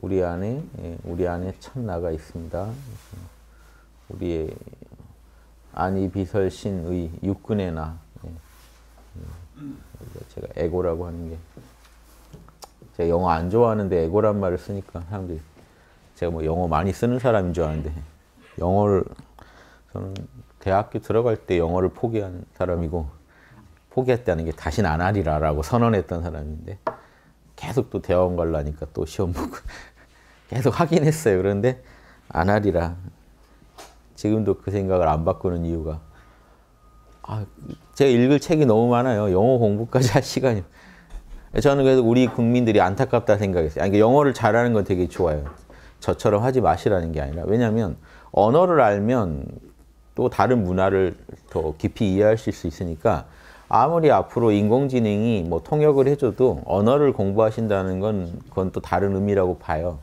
우리 안에 예, 우리 안에 참나가 있습니다. 우리의 안이 비설신의 육근에나 예. 음. 제가 에고라고 하는 게 제가 영어 안 좋아하는데 에고란 말을 쓰니까 사람들이 제가 뭐 영어 많이 쓰는 사람인 줄 아는데 영어를 저는 대학교 들어갈 때 영어를 포기한 사람이고 포기했다는 게 다시는 안 하리라라고 선언했던 사람인데 계속 또 대원 갈라니까 또 시험 보고 계속 확인했어요. 그런데 안 하리라. 지금도 그 생각을 안 바꾸는 이유가 아, 제가 읽을 책이 너무 많아요. 영어 공부까지 할 시간이. 저는 그래서 우리 국민들이 안타깝다 생각했어요. 아니, 그러니까 영어를 잘하는 건 되게 좋아요. 저처럼 하지 마시라는 게 아니라 왜냐하면 언어를 알면 또 다른 문화를 더 깊이 이해하실 수 있으니까 아무리 앞으로 인공지능이 뭐 통역을 해줘도 언어를 공부하신다는 건 그건 또 다른 의미라고 봐요.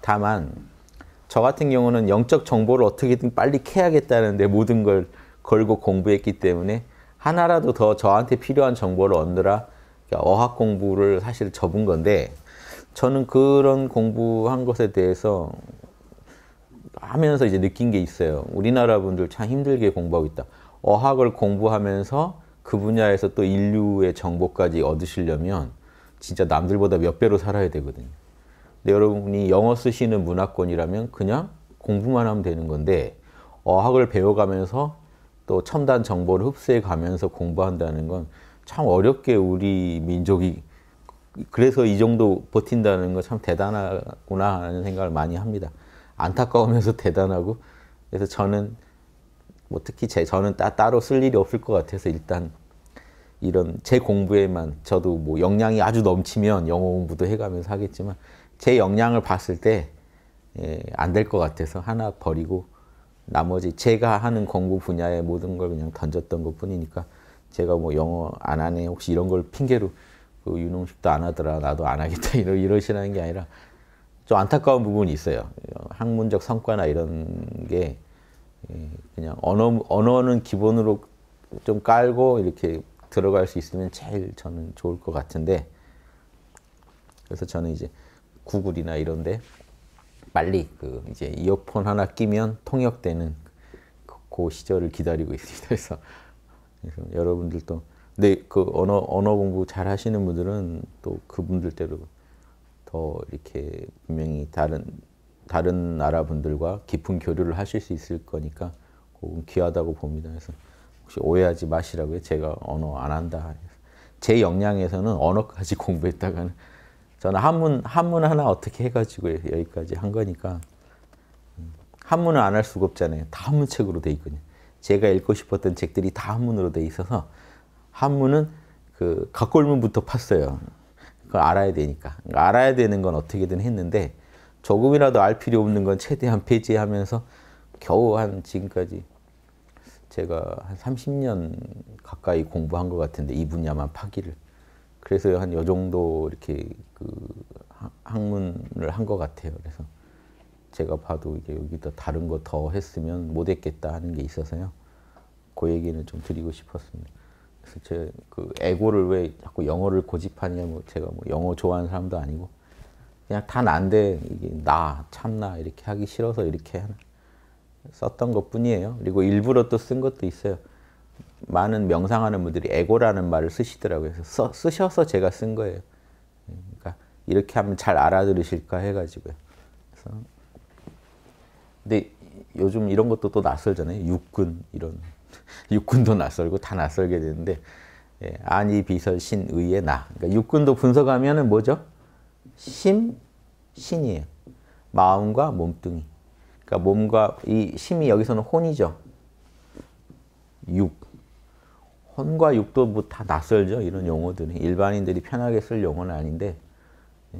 다만 저 같은 경우는 영적 정보를 어떻게든 빨리 캐야겠다는데 모든 걸 걸고 공부했기 때문에 하나라도 더 저한테 필요한 정보를 얻느라 어학 공부를 사실 접은 건데 저는 그런 공부한 것에 대해서 하면서 이제 느낀 게 있어요. 우리나라 분들 참 힘들게 공부하고 있다. 어학을 공부하면서 그 분야에서 또 인류의 정보까지 얻으시려면 진짜 남들보다 몇 배로 살아야 되거든요. 근데 여러분이 영어 쓰시는 문화권이라면 그냥 공부만 하면 되는 건데 어학을 배워가면서 또 첨단 정보를 흡수해 가면서 공부한다는 건 참 어렵게 우리 민족이 그래서 이 정도 버틴다는 건 참 대단하구나 하는 생각을 많이 합니다. 안타까우면서 대단하고 그래서 저는 뭐 특히 제 저는 따, 따로 쓸 일이 없을 것 같아서 일단 이런 제 공부에만 저도 뭐 역량이 아주 넘치면 영어 공부도 해가면서 하겠지만 제 역량을 봤을 때 안 될것 예, 같아서 하나 버리고 나머지 제가 하는 공부 분야의 모든 걸 그냥 던졌던 것 뿐이니까 제가 뭐 영어 안 하네 혹시 이런 걸 핑계로 그유능식도안 하더라 나도 안 하겠다 이러, 이러시라는 게 아니라 좀 안타까운 부분이 있어요. 어, 학문적 성과나 이런 게 예, 그냥 언어 언어는 기본으로 좀 깔고 이렇게 들어갈 수 있으면 제일 저는 좋을 것 같은데 그래서 저는 이제 구글이나 이런데 빨리 그 이제 이어폰 하나 끼면 통역되는 그, 그 시절을 기다리고 있습니다. 그래서, 그래서 여러분들도 근데 그 언어 언어 공부 잘 하시는 분들은 또 그분들대로 더 이렇게 분명히 다른 다른 나라 분들과 깊은 교류를 하실 수 있을 거니까 그건 귀하다고 봅니다. 그래서 혹시 오해하지 마시라고요. 제가 언어 안 한다. 제 역량에서는 언어까지 공부했다가는 저는 한문 한문 하나 어떻게 해가지고 여기까지 한 거니까 음, 한문을 안할 수가 없잖아요. 다 한문책으로 돼 있거든요. 제가 읽고 싶었던 책들이 다 한문으로 돼 있어서 한문은 그 각골문부터 팠어요. 그걸 알아야 되니까 그러니까 알아야 되는 건 어떻게든 했는데 조금이라도 알 필요 없는 건 최대한 배제하면서 겨우 한 지금까지 제가 한 30년 가까이 공부한 것 같은데 이 분야만 파기를 그래서 한요 정도 이렇게 그 학문을 한 것 같아요. 그래서 제가 봐도 이게 여기다 다른 거 더 했으면 못했겠다 하는 게 있어서요. 그 얘기는 좀 드리고 싶었습니다. 그래서 제 그에고를왜 자꾸 영어를 고집하냐 뭐 제가 뭐 영어 좋아하는 사람도 아니고 그냥 다 난데 이게 나 참나 이렇게 하기 싫어서 이렇게 썼던 것 뿐이에요. 그리고 일부러 또 쓴 것도 있어요. 많은 명상하는 분들이 에고라는 말을 쓰시더라고요. 써, 쓰셔서 제가 쓴 거예요. 그러니까 이렇게 하면 잘 알아들으실까 해가지고요. 그래서 근데 요즘 이런 것도 또 낯설잖아요. 육군 이런 육군도 낯설고 다 낯설게 되는데 예, 안이 비설 신의의 나. 그러니까 육군도 분석하면은 뭐죠? 심, 신이에요. 마음과 몸뚱이. 그러니까 몸과 이 심이 여기서는 혼이죠. 육. 혼과 육도 뭐다 낯설죠. 이런 용어들은. 일반인들이 편하게 쓸 용어는 아닌데 예,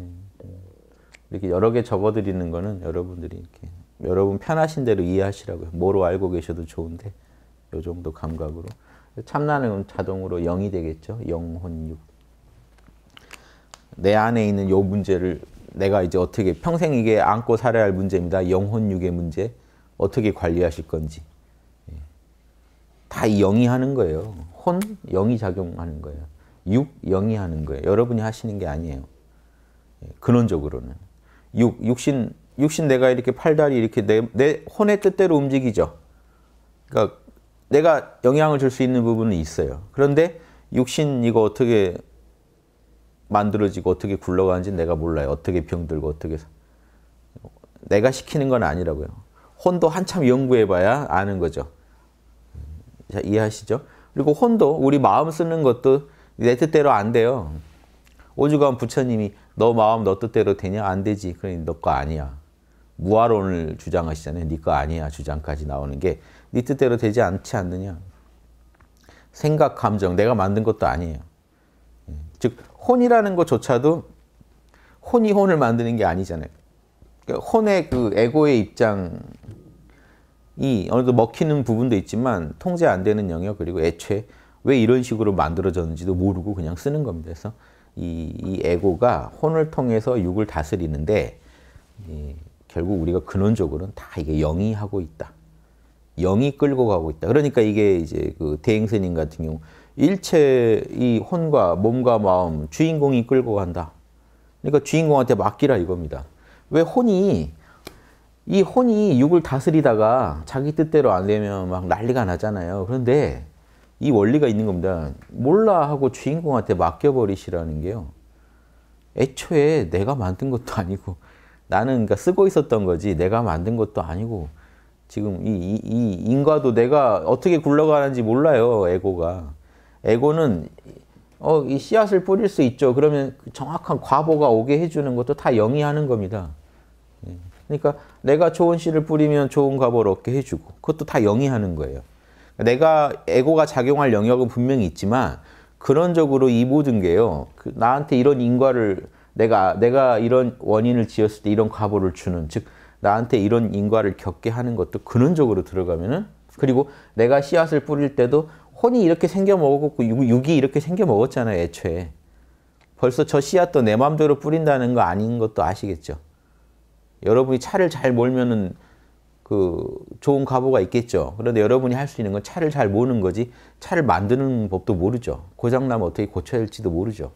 이렇게 여러 개 적어드리는 거는 여러분들이 이렇게 여러분 편하신 대로 이해하시라고요. 뭐로 알고 계셔도 좋은데 요 정도 감각으로. 참나는 자동으로 영이 되겠죠. 영혼육. 내 안에 있는 요 문제를 내가 이제 어떻게 평생 이게 안고 살아야 할 문제입니다. 영혼육의 문제 어떻게 관리하실 건지 예. 다 영이 하는 거예요. 혼 영이 작용하는 거예요. 육 영이 하는 거예요. 여러분이 하시는 게 아니에요. 예, 근원적으로는 육 육신 육신 내가 이렇게 팔다리 이렇게 내, 내 혼의 뜻대로 움직이죠. 그러니까 내가 영향을 줄 수 있는 부분은 있어요. 그런데 육신 이거 어떻게 만들어지고 어떻게 굴러가는지 내가 몰라요. 어떻게 병들고 어떻게 내가 시키는 건 아니라고요. 혼도 한참 연구해봐야 아는 거죠. 자, 이해하시죠? 그리고 혼도 우리 마음 쓰는 것도 내 뜻대로 안 돼요. 오죽하면 부처님이 너 마음 너 뜻대로 되냐? 안 되지. 그러니 너 거 아니야. 무아론을 주장하시잖아요. 네 거 아니야 주장까지 나오는 게 네 뜻대로 되지 않지 않느냐. 생각, 감정 내가 만든 것도 아니에요. 즉 혼이라는 것조차도 혼이 혼을 만드는 게 아니잖아요. 그러니까 혼의 그 에고의 입장이 어느 정 먹히는 부분도 있지만 통제 안 되는 영역 그리고 애초에 왜 이런 식으로 만들어졌는지도 모르고 그냥 쓰는 겁니다. 그래서 이, 이 에고가 혼을 통해서 육을 다스리는데 이, 결국 우리가 근원적으로는 다 이게 영이 하고 있다. 영이 끌고 가고 있다. 그러니까 이게 이제 그 대행스님 같은 경우 일체 이 혼과 몸과 마음 주인공이 끌고 간다. 그러니까 주인공한테 맡기라 이겁니다. 왜 혼이 이 혼이 육을 다스리다가 자기 뜻대로 안 되면 막 난리가 나잖아요. 그런데 이 원리가 있는 겁니다. 몰라 하고 주인공한테 맡겨버리시라는 게요. 애초에 내가 만든 것도 아니고 나는 그러니까 쓰고 있었던 거지 내가 만든 것도 아니고 지금 이, 이, 이 인과도 내가 어떻게 굴러가는지 몰라요. 에고가. 에고는 어, 이 씨앗을 뿌릴 수 있죠. 그러면 그 정확한 과보가 오게 해주는 것도 다 영이 하는 겁니다. 예. 그러니까 내가 좋은 씨를 뿌리면 좋은 과보를 얻게 해주고 그것도 다 영이 하는 거예요. 내가 에고가 작용할 영역은 분명히 있지만 그런적으로 이 모든 게요. 그 나한테 이런 인과를 내가 내가 이런 원인을 지었을 때 이런 과보를 주는 즉 나한테 이런 인과를 겪게 하는 것도 근원적으로 들어가면은 그리고 내가 씨앗을 뿌릴 때도 혼이 이렇게 생겨 먹었고 육이 이렇게 생겨 먹었잖아요, 애초에. 벌써 저 씨앗도 내 마음대로 뿌린다는 거 아닌 것도 아시겠죠? 여러분이 차를 잘 몰면은 그 좋은 과보가 있겠죠. 그런데 여러분이 할 수 있는 건 차를 잘 모는 거지 차를 만드는 법도 모르죠. 고장나면 어떻게 고쳐야 할지도 모르죠.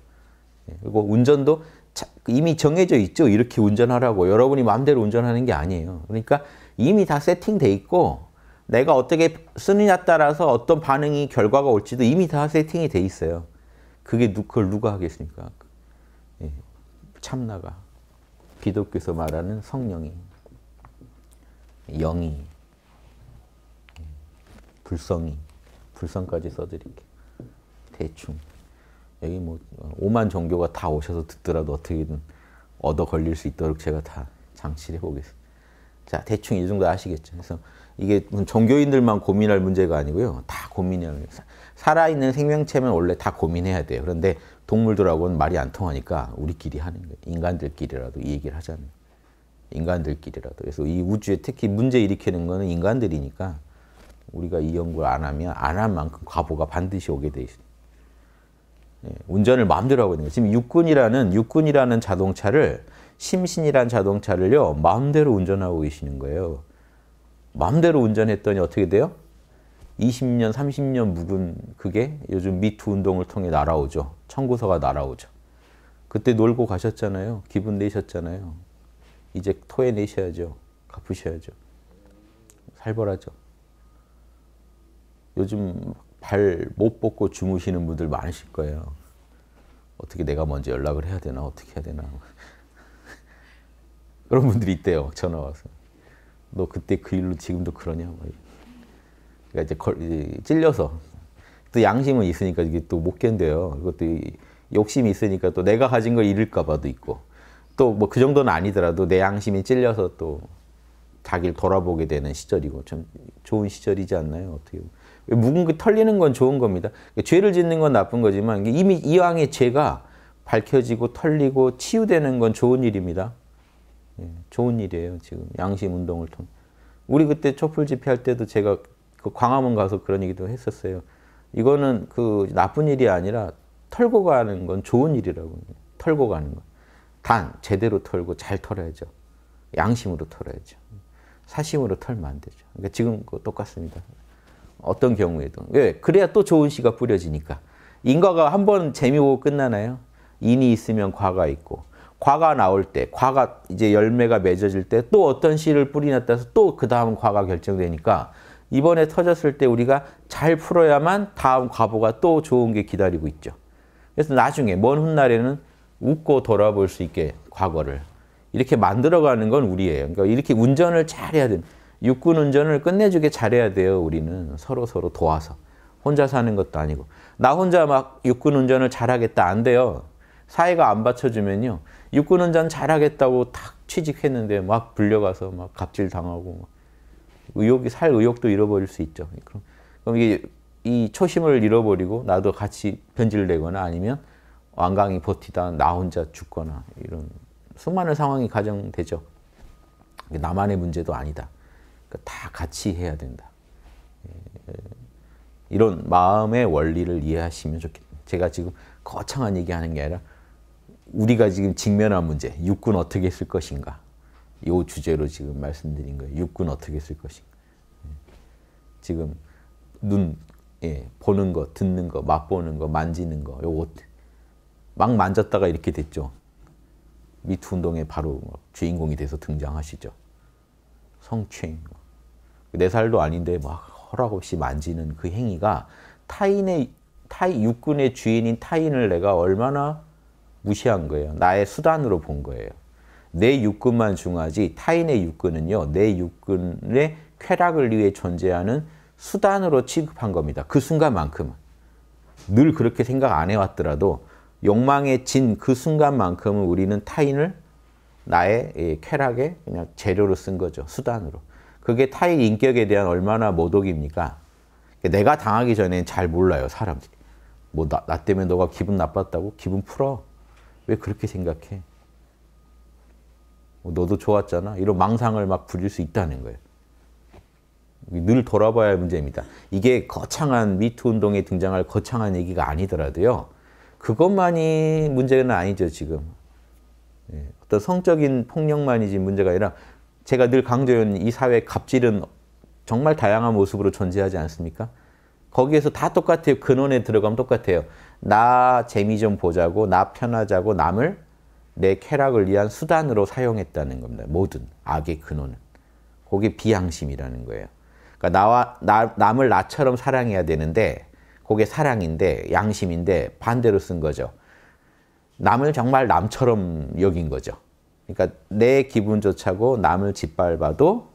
예, 그리고 운전도 차, 이미 정해져 있죠. 이렇게 운전하라고. 여러분이 마음대로 운전하는 게 아니에요. 그러니까 이미 다 세팅돼 있고 내가 어떻게 쓰느냐 따라서 어떤 반응이 결과가 올지도 이미 다 세팅이 돼 있어요. 그게 누, 그걸 누가 하겠습니까? 예. 참나가 기독교에서 말하는 성령이 영이 예, 불성이 불성까지 써드릴게 대충 여기 뭐 오만 종교가 다 오셔서 듣더라도 어떻게든 얻어 걸릴 수 있도록 제가 다 장치를 해보겠습니다. 자 대충 이 정도 아시겠죠? 그래서 이게 종교인들만 고민할 문제가 아니고요. 다 고민해야 합니다. 살아있는 생명체면 원래 다 고민해야 돼요. 그런데 동물들하고는 말이 안 통하니까 우리끼리 하는 거예요. 인간들끼리라도 이 얘기를 하잖아요. 인간들끼리라도. 그래서 이 우주에 특히 문제 일으키는 거는 인간들이니까 우리가 이 연구를 안 하면 안 한 만큼 과보가 반드시 오게 돼 있어요. 예, 운전을 마음대로 하고 있는 거예요. 지금 육군이라는 육군이라는 자동차를 심신이란 자동차를요 마음대로 운전하고 계시는 거예요. 마음대로 운전했더니 어떻게 돼요? 20년, 30년 묵은 그게 요즘 미투 운동을 통해 날아오죠. 청구서가 날아오죠. 그때 놀고 가셨잖아요. 기분 내셨잖아요. 이제 토해내셔야죠. 갚으셔야죠. 살벌하죠. 요즘 발 못 벗고 주무시는 분들 많으실 거예요. 어떻게 내가 먼저 연락을 해야 되나? 어떻게 해야 되나? 그런 분들이 있대요. 전화 와서. 너 그때 그 일로 지금도 그러냐? 그러니까 이제, 걸, 이제 찔려서 또 양심은 있으니까 이게 또 못 견뎌요. 이것도 욕심이 있으니까 또 내가 가진 걸 잃을까 봐도 있고 또 뭐 그 정도는 아니더라도 내 양심이 찔려서 또 자기를 돌아보게 되는 시절이고 참 좋은 시절이지 않나요? 어떻게 묵은 털리는 건 좋은 겁니다. 그러니까 죄를 짓는 건 나쁜 거지만 이미 이왕의 죄가 밝혀지고 털리고 치유되는 건 좋은 일입니다. 예, 좋은 일이에요. 지금 양심 운동을 통해. 우리 그때 촛불 집회할 때도 제가 그 광화문 가서 그런 얘기도 했었어요. 이거는 그 나쁜 일이 아니라 털고 가는 건 좋은 일이라고. 털고 가는 건. 단, 제대로 털고 잘 털어야죠. 양심으로 털어야죠. 사심으로 털면 안 되죠. 그러니까 지금 똑같습니다. 어떤 경우에도. 왜? 예, 그래야 또 좋은 씨가 뿌려지니까. 인과가 한 번 재미보고 끝나나요? 인이 있으면 과가 있고 과가 나올 때, 과가 이제 열매가 맺어질 때 또 어떤 씨를 뿌리놨다 해서 또 그 다음 과가 결정되니까 이번에 터졌을 때 우리가 잘 풀어야만 다음 과보가 또 좋은 게 기다리고 있죠. 그래서 나중에 먼 훗날에는 웃고 돌아볼 수 있게 과거를 이렇게 만들어가는 건 우리예요. 그러니까 이렇게 운전을 잘해야 돼. 니 육군 운전을 끝내주게 잘해야 돼요. 우리는 서로 서로 도와서 혼자 사는 것도 아니고 나 혼자 막 육군 운전을 잘하겠다 안 돼요. 사회가 안 받쳐주면요. 육군은 전 잘하겠다고 탁 취직했는데 막 불려가서 막 갑질 당하고 막 의욕이 살 의욕도 잃어버릴 수 있죠. 그럼, 그럼 이게 이 초심을 잃어버리고 나도 같이 변질 내거나 아니면 완강히 버티다 나 혼자 죽거나 이런 수많은 상황이 가정되죠. 나만의 문제도 아니다. 그러니까 다 같이 해야 된다. 예. 이런 마음의 원리를 이해하시면 좋겠다. 제가 지금 거창한 얘기하는 게 아니라 우리가 지금 직면한 문제, 육군 어떻게 쓸 것인가. 이 주제로 지금 말씀드린 거예요. 육군 어떻게 쓸 것인가. 예. 지금 눈, 예, 보는 거, 듣는 거, 맛보는 거, 만지는 거, 요거 막 만졌다가 이렇게 됐죠. 미투 운동에 바로 주인공이 돼서 등장하시죠. 성추행. 네 살도 아닌데 막 허락 없이 만지는 그 행위가 타인의 타이 육군의 주인인 타인을 내가 얼마나 무시한 거예요. 나의 수단으로 본 거예요. 내 육근만 중하지 타인의 육근은요. 내 육근의 쾌락을 위해 존재하는 수단으로 취급한 겁니다. 그순간만큼늘 그렇게 생각 안 해왔더라도 욕망에 진 그 순간만큼은 우리는 타인을 나의 쾌락의 그냥 재료로 쓴 거죠. 수단으로. 그게 타인 인격에 대한 얼마나 모독입니까? 내가 당하기 전엔 잘 몰라요, 사람들이. 뭐, 나, 나 때문에 너가 기분 나빴다고? 기분 풀어. 왜 그렇게 생각해? 뭐 너도 좋았잖아. 이런 망상을 막 부릴 수 있다는 거예요. 늘 돌아봐야 할 문제입니다. 이게 거창한 미투 운동에 등장할 거창한 얘기가 아니더라도요. 그것만이 문제는 아니죠, 지금. 예, 어떤 성적인 폭력만이지 문제가 아니라 제가 늘 강조해온 이 사회의 갑질은 정말 다양한 모습으로 존재하지 않습니까? 거기에서 다 똑같아요. 근원에 들어가면 똑같아요. 나 재미 좀 보자고 나 편하자고 남을 내 쾌락을 위한 수단으로 사용했다는 겁니다. 모든 악의 근원은. 그게 비양심이라는 거예요. 그러니까 나와 나, 남을 나처럼 사랑해야 되는데 그게 사랑인데 양심인데 반대로 쓴 거죠. 남을 정말 남처럼 여긴 거죠. 그러니까 내 기분조차고 남을 짓밟아도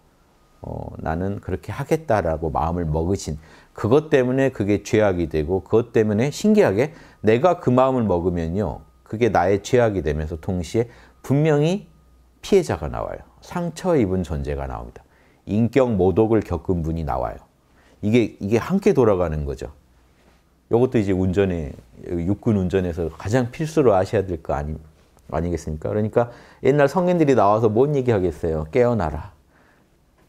어, 나는 그렇게 하겠다라고 마음을 먹으신 그것 때문에 그게 죄악이 되고 그것 때문에 신기하게 내가 그 마음을 먹으면요. 그게 나의 죄악이 되면서 동시에 분명히 피해자가 나와요. 상처 입은 존재가 나옵니다. 인격 모독을 겪은 분이 나와요. 이게 이게 함께 돌아가는 거죠. 이것도 이제 운전에 육군 운전에서 가장 필수로 아셔야 될 거 아니, 아니겠습니까? 그러니까 옛날 성인들이 나와서 뭔 얘기하겠어요? 깨어나라.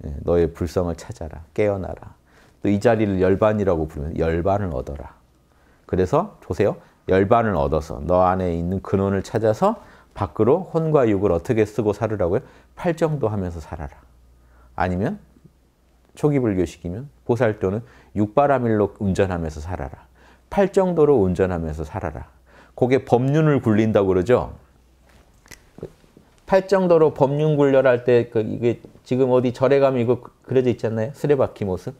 예, 너의 불성을 찾아라. 깨어나라. 또이 자리를 열반이라고 부르면 열반을 얻어라. 그래서 보세요. 열반을 얻어서 너 안에 있는 근원을 찾아서 밖으로 혼과 육을 어떻게 쓰고 살으라고요? 팔정도 하면서 살아라. 아니면 초기 불교식이면 보살도는 육바라밀로 운전하면서 살아라. 팔정도로 운전하면서 살아라. 그게 법륜을 굴린다고 그러죠. 팔정도로 법륜 굴려할때 그 이게 지금 어디 절에 가면 이거 그, 그려져 있잖아요. 스레바퀴 모습.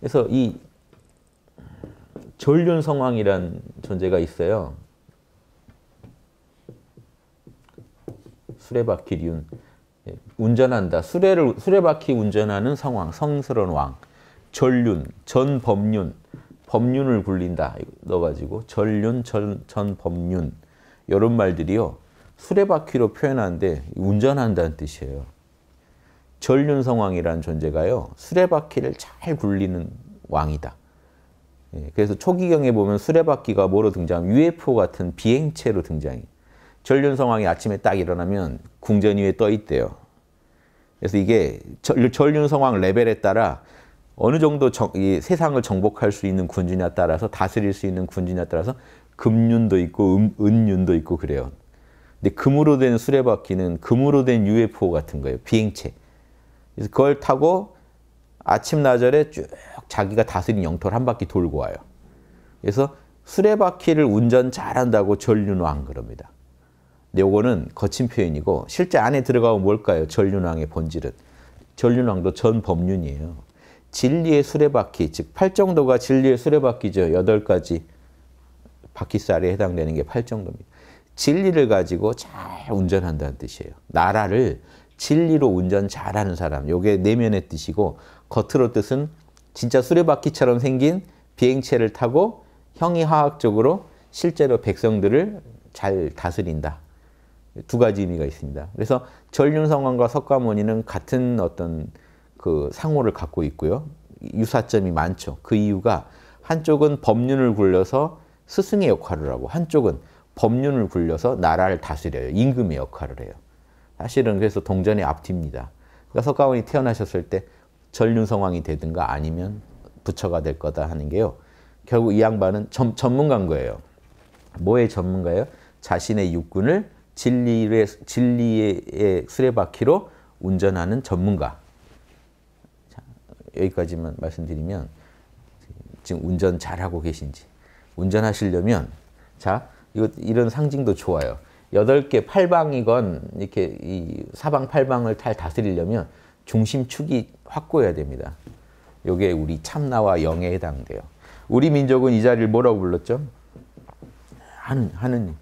그래서 이 전륜 성황이란 존재가 있어요. 수레바퀴륜 예, 운전한다. 수레를 수레바퀴 운전하는 성왕, 성스러운 왕. 전륜, 전법륜, 법륜을 굴린다. 넣어가지고 전륜, 전, 전법륜 이런 말들이요. 수레바퀴로 표현하는데 운전한다는 뜻이에요. 전륜성왕이라는 존재가요. 수레바퀴를 잘 굴리는 왕이다. 예, 그래서 초기경에 보면 수레바퀴가 뭐로 등장하면 UFO 같은 비행체로 등장해. 전륜성왕이 아침에 딱 일어나면 궁전 위에 떠 있대요. 그래서 이게 전륜성왕 레벨에 따라 어느 정도 정, 세상을 정복할 수 있는 군주냐 따라서 다스릴 수 있는 군주냐 따라서 금륜도 있고 음, 은륜도 있고 그래요. 근데 금으로 된 수레바퀴는 금으로 된 UFO 같은 거예요. 비행체. 그래서 그걸 타고 아침 나절에 쭉 자기가 다스린 영토를 한 바퀴 돌고 와요. 그래서 수레바퀴를 운전 잘한다고 전륜왕 그럽니다. 요거는 거친 표현이고 실제 안에 들어가면 뭘까요? 전륜왕의 본질은. 전륜왕도 전법륜이에요. 진리의 수레바퀴, 즉 팔정도가 진리의 수레바퀴죠. 여덟 가지 바퀴살에 해당되는 게 팔정도입니다. 진리를 가지고 잘 운전한다는 뜻이에요. 나라를 진리로 운전 잘하는 사람. 요게 내면의 뜻이고 겉으로 뜻은 진짜 수레바퀴처럼 생긴 비행체를 타고 형이하학적으로 실제로 백성들을 잘 다스린다. 두 가지 의미가 있습니다. 그래서 전륜성왕과 석가모니는 같은 어떤 그 상호를 갖고 있고요. 유사점이 많죠. 그 이유가 한쪽은 법륜을 굴려서 스승의 역할을 하고 한쪽은 법륜을 굴려서 나라를 다스려요. 임금의 역할을 해요. 사실은 그래서 동전의 앞뒤입니다. 그러니까 석가모니 태어나셨을 때 전륜성왕이 되든가 아니면 부처가 될 거다 하는 게요. 결국 이 양반은 점, 전문가인 거예요. 뭐의 전문가예요? 자신의 육군을 진리의, 진리의 수레바퀴로 운전하는 전문가. 자, 여기까지만 말씀드리면 지금 운전 잘하고 계신지 운전하시려면 자 이거 이런 상징도 좋아요. 여덟 개 팔방이건 이렇게 이 사방 팔방을 잘 다스리려면 중심축이 확고해야 됩니다. 요게 우리 참나와 영에 해당돼요. 우리 민족은 이 자리를 뭐라고 불렀죠? 하는 하느님.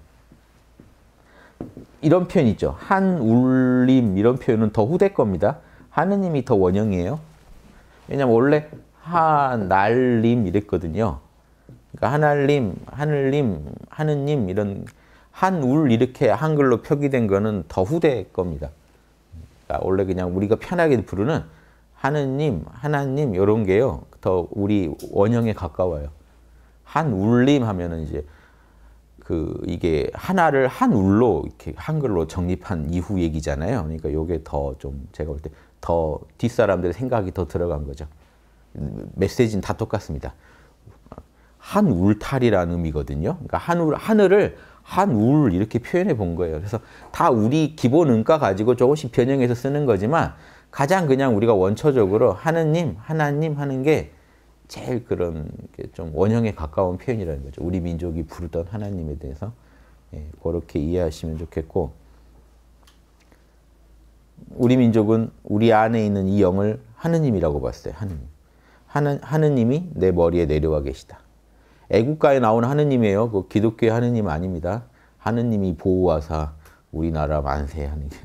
이런 표현 있죠. 한 울림 이런 표현은 더 후대 겁니다. 하느님이 더 원형이에요. 왜냐면 원래 하날림 이랬거든요. 그러니까 하늘님, 하늘님, 하느님 이런 한울 이렇게 한글로 표기된 거는 더 후대 겁니다. 그러니까 원래 그냥 우리가 편하게 부르는 하느님, 하나님 이런 게요. 더 우리 원형에 가까워요. 한울림 하면은 이제 그 이게 하나를 한울로 이렇게 한글로 정립한 이후 얘기잖아요. 그러니까 요게 더 좀 제가 볼 때 더 뒷사람들의 생각이 더 들어간 거죠. 메시지는 다 똑같습니다. 한울탈이라는 의미거든요. 그러니까 한울 하늘을 한울 이렇게 표현해 본 거예요. 그래서 다 우리 기본 음가 가지고 조금씩 변형해서 쓰는 거지만 가장 그냥 우리가 원초적으로 하느님, 하나님 하는 게 제일 그런 게좀 원형에 가까운 표현이라는 거죠. 우리 민족이 부르던 하나님에 대해서 예, 그렇게 이해하시면 좋겠고 우리 민족은 우리 안에 있는 이 영을 하느님이라고 봤어요. 하느님. 하느, 하느님이 내 머리에 내려와 계시다. 애국가에 나오는 하느님이에요. 그 기독교의 하느님 아닙니다. 하느님이 보호하사 우리나라 만세 하는 게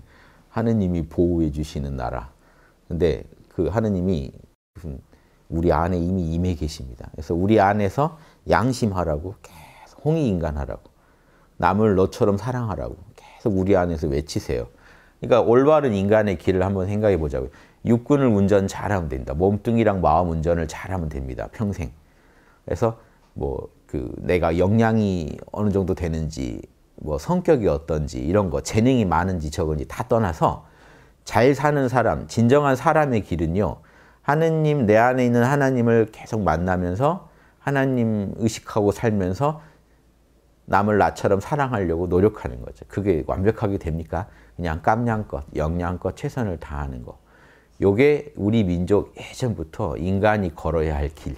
하느님이 보호해 주시는 나라. 근데 그 하느님이 무슨 우리 안에 이미 임해 계십니다. 그래서 우리 안에서 양심하라고 계속 홍의 인간하라고 남을 너처럼 사랑하라고 계속 우리 안에서 외치세요. 그러니까 올바른 인간의 길을 한번 생각해 보자고요. 육군을 운전 잘하면 됩니다 몸뚱이랑 마음 운전을 잘하면 됩니다. 평생. 그래서 뭐그 내가 역량이 어느 정도 되는지 뭐 성격이 어떤지 이런 거 재능이 많은지 적은지 다 떠나서 잘 사는 사람, 진정한 사람의 길은요. 하느님 내 안에 있는 하나님을 계속 만나면서 하나님 의식하고 살면서 남을 나처럼 사랑하려고 노력하는 거죠. 그게 완벽하게 됩니까? 그냥 깜냥껏, 역량껏 최선을 다하는 거. 요게 우리 민족 예전부터 인간이 걸어야 할 길.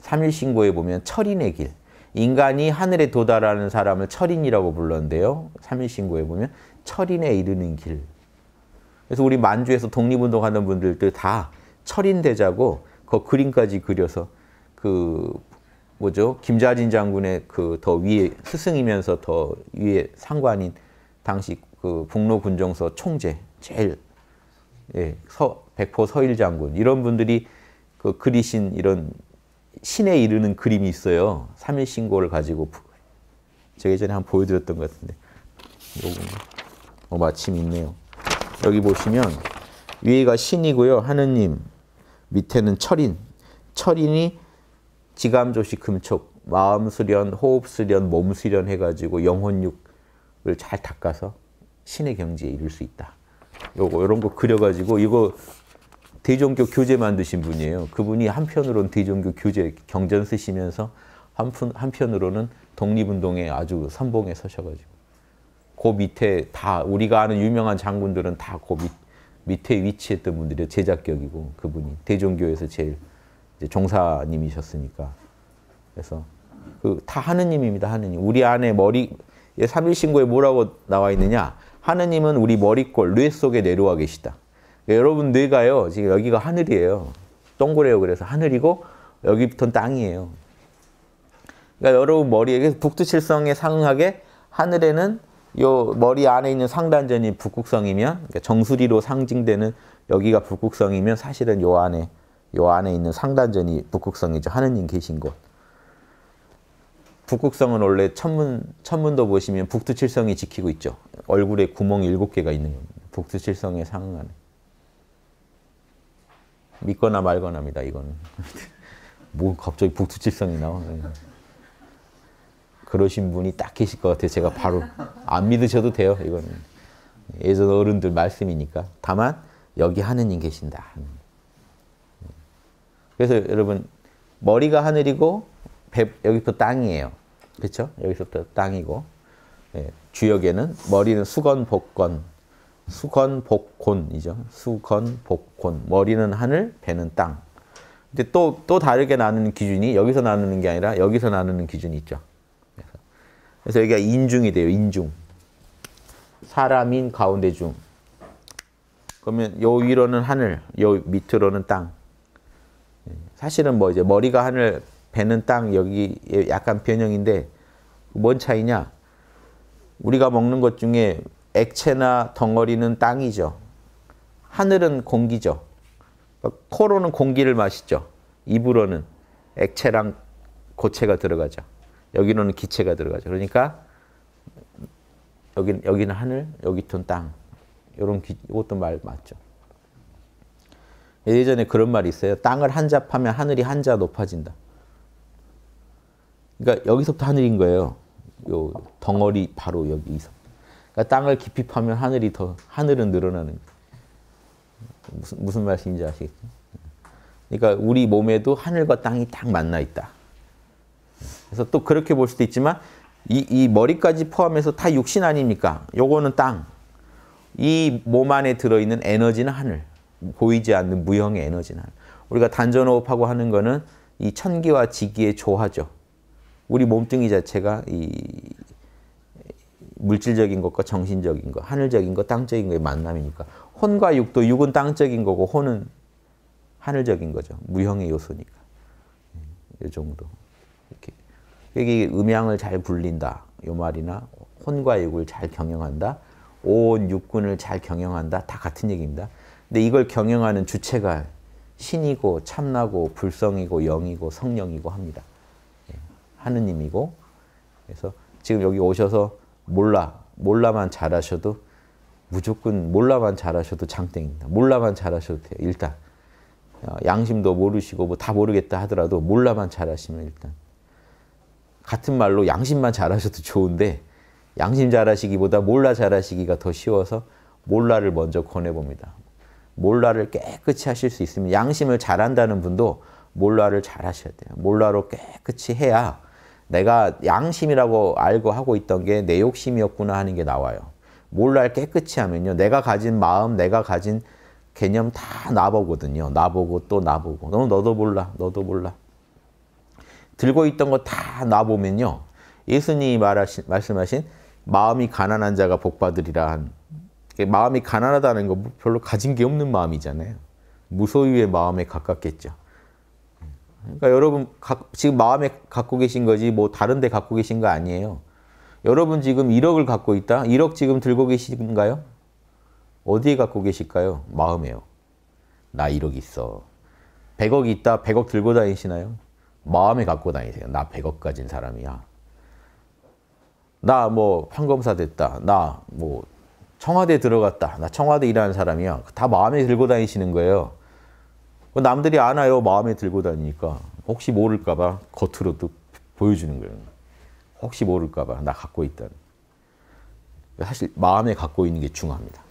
삼일신고에 보면 철인의 길, 인간이 하늘에 도달하는 사람을 철인이라고 불렀는데요. 삼일신고에 보면 철인에 이르는 길. 그래서 우리 만주에서 독립운동하는 분들도 다 철인 되자고 그 그림까지 그려서 그 뭐죠? 김자진 장군의 그 더 위에 스승이면서 더 위에 상관인 당시 그 북로 군정서 총재 제일 예, 서 백포 서일 장군 이런 분들이 그 그리신 이런 신에 이르는 그림이 있어요. 3일 신고를 가지고 제가 예전에 한 보여드렸던 것 같은데 어, 마침 있네요. 여기 보시면 위가 신이고요. 하느님 밑에는 철인. 철인이 지감조시 금촉, 마음수련, 호흡수련, 몸수련 해가지고 영혼육을 잘 닦아서 신의 경지에 이룰 수 있다. 요거 이런 거 그려가지고 이거 대종교 교재 만드신 분이에요. 그분이 한편으로는 대종교 교재 경전 쓰시면서 한편, 한편으로는 독립운동에 아주 선봉에 서셔가지고 그 밑에 다 우리가 아는 유명한 장군들은 다 그 밑에 위치했던 분들이 제자격이고 그분이 대종교에서 제일 종사님이셨으니까 그래서 그다 하느님입니다 하느님 우리 안에 머리 삼일신고에 뭐라고 나와 있느냐 하느님은 우리 머리골 뇌 속에 내려와 계시다 예, 여러분 뇌가요. 지금 여기가 하늘이에요. 동그래요. 그래서 하늘이고 여기부터는 땅이에요. 그러니까 여러분 머리에 북두칠성에 상응하게 하늘에는 요 머리 안에 있는 상단전이 북극성이면 그러니까 정수리로 상징되는 여기가 북극성이면 사실은 요 안에 요 안에 있는 상단전이 북극성이죠. 하느님 계신 곳. 북극성은 원래 천문 천문도 보시면 북두칠성이 지키고 있죠. 얼굴에 구멍 일곱 개가 있는 겁니다. 북두칠성에 상응하는. 믿거나 말거나입니다. 이건 뭐 갑자기 북두칠성이 나와. 그러신 분이 딱 계실 것 같아요. 제가 바로 안 믿으셔도 돼요. 이거 예전 어른들 말씀이니까. 다만 여기 하느님 계신다. 그래서 여러분 머리가 하늘이고 배, 여기부터 땅이에요. 그렇죠? 여기서부터 땅이고 예, 주역에는 머리는 수건, 복건, 수건복곤이죠. 수건복곤. 머리는 하늘, 배는 땅. 근데 또, 또 다르게 나누는 기준이 여기서 나누는 게 아니라 여기서 나누는 기준이 있죠. 그래서 여기가 인중이 돼요. 인중. 사람인 가운데 중. 그러면 요 위로는 하늘, 요 밑으로는 땅. 사실은 뭐 이제 머리가 하늘, 배는 땅 여기 약간 변형인데 뭔 차이냐? 우리가 먹는 것 중에 액체나 덩어리는 땅이죠. 하늘은 공기죠. 코로는 공기를 마시죠. 입으로는 액체랑 고체가 들어가죠. 여기는 기체가 들어가죠. 그러니까 여기 여기는 하늘, 여기는 땅. 이런 이것도 말 맞죠. 예전에 그런 말이 있어요. 땅을 한자 파면 하늘이 한자 높아진다. 그러니까 여기서부터 하늘인 거예요. 요 덩어리 바로 여기서. 그러니까 땅을 깊이 파면 하늘이 더 하늘은 늘어나는 거예요. 무슨 무슨 말씀인지 아시겠죠? 그러니까 우리 몸에도 하늘과 땅이 딱 만나 있다. 그래서 또 그렇게 볼 수도 있지만 이, 이 머리까지 포함해서 다 육신 아닙니까? 요거는 땅. 이 몸 안에 들어있는 에너지는 하늘. 보이지 않는 무형의 에너지는 하늘. 우리가 단전호흡하고 하는 거는 이 천기와 지기의 조화죠. 우리 몸뚱이 자체가 이 물질적인 것과 정신적인 것, 하늘적인 것, 땅적인 것의 만남이니까 혼과 육도 육은 땅적인 거고 혼은 하늘적인 거죠. 무형의 요소니까. 음, 이 정도. 이렇게. 여기 음양을 잘 불린다. 요 말이나 혼과 육을 잘 경영한다. 온 육군을 잘 경영한다. 다 같은 얘기입니다. 근데 이걸 경영하는 주체가 신이고 참나고 불성이고 영이고 성령이고 합니다. 예, 하느님이고 그래서 지금 여기 오셔서 몰라. 몰라만 잘하셔도 무조건 몰라만 잘하셔도 장땡입니다. 몰라만 잘하셔도 돼요. 일단 어, 양심도 모르시고 뭐 다 모르겠다 하더라도 몰라만 잘하시면 일단 같은 말로 양심만 잘하셔도 좋은데 양심 잘하시기보다 몰라 잘하시기가 더 쉬워서 몰라를 먼저 권해봅니다. 몰라를 깨끗이 하실 수 있으면 양심을 잘한다는 분도 몰라를 잘하셔야 돼요. 몰라로 깨끗이 해야 내가 양심이라고 알고 하고 있던 게 내 욕심이었구나 하는 게 나와요. 몰랄 깨끗이 하면요. 내가 가진 마음, 내가 가진 개념 다 나보거든요. 나보고 또 나보고. 너, 어, 너도 몰라. 너도 몰라. 들고 있던 거 다 나보면요. 예수님이 말하신, 말씀하신 마음이 가난한 자가 복받으리라 한 마음이 가난하다는 거 뭐 별로 가진 게 없는 마음이잖아요. 무소유의 마음에 가깝겠죠. 그러니까 여러분 지금 마음에 갖고 계신 거지 뭐 다른 데 갖고 계신 거 아니에요. 여러분 지금 1억을 갖고 있다? 1억 지금 들고 계신가요? 어디에 갖고 계실까요? 마음에요. 나 1억 있어. 100억 있다? 100억 들고 다니시나요? 마음에 갖고 다니세요. 나 100억 가진 사람이야. 나뭐 판검사 됐다. 나 뭐 청와대 들어갔다. 나 청와대 일하는 사람이야. 다 마음에 들고 다니시는 거예요. 뭐 남들이 안아요. 마음에 들고 다니니까. 혹시 모를까 봐 겉으로 또 보여주는 거예요. 혹시 모를까 봐 나 갖고 있다 사실 마음에 갖고 있는 게 중요합니다.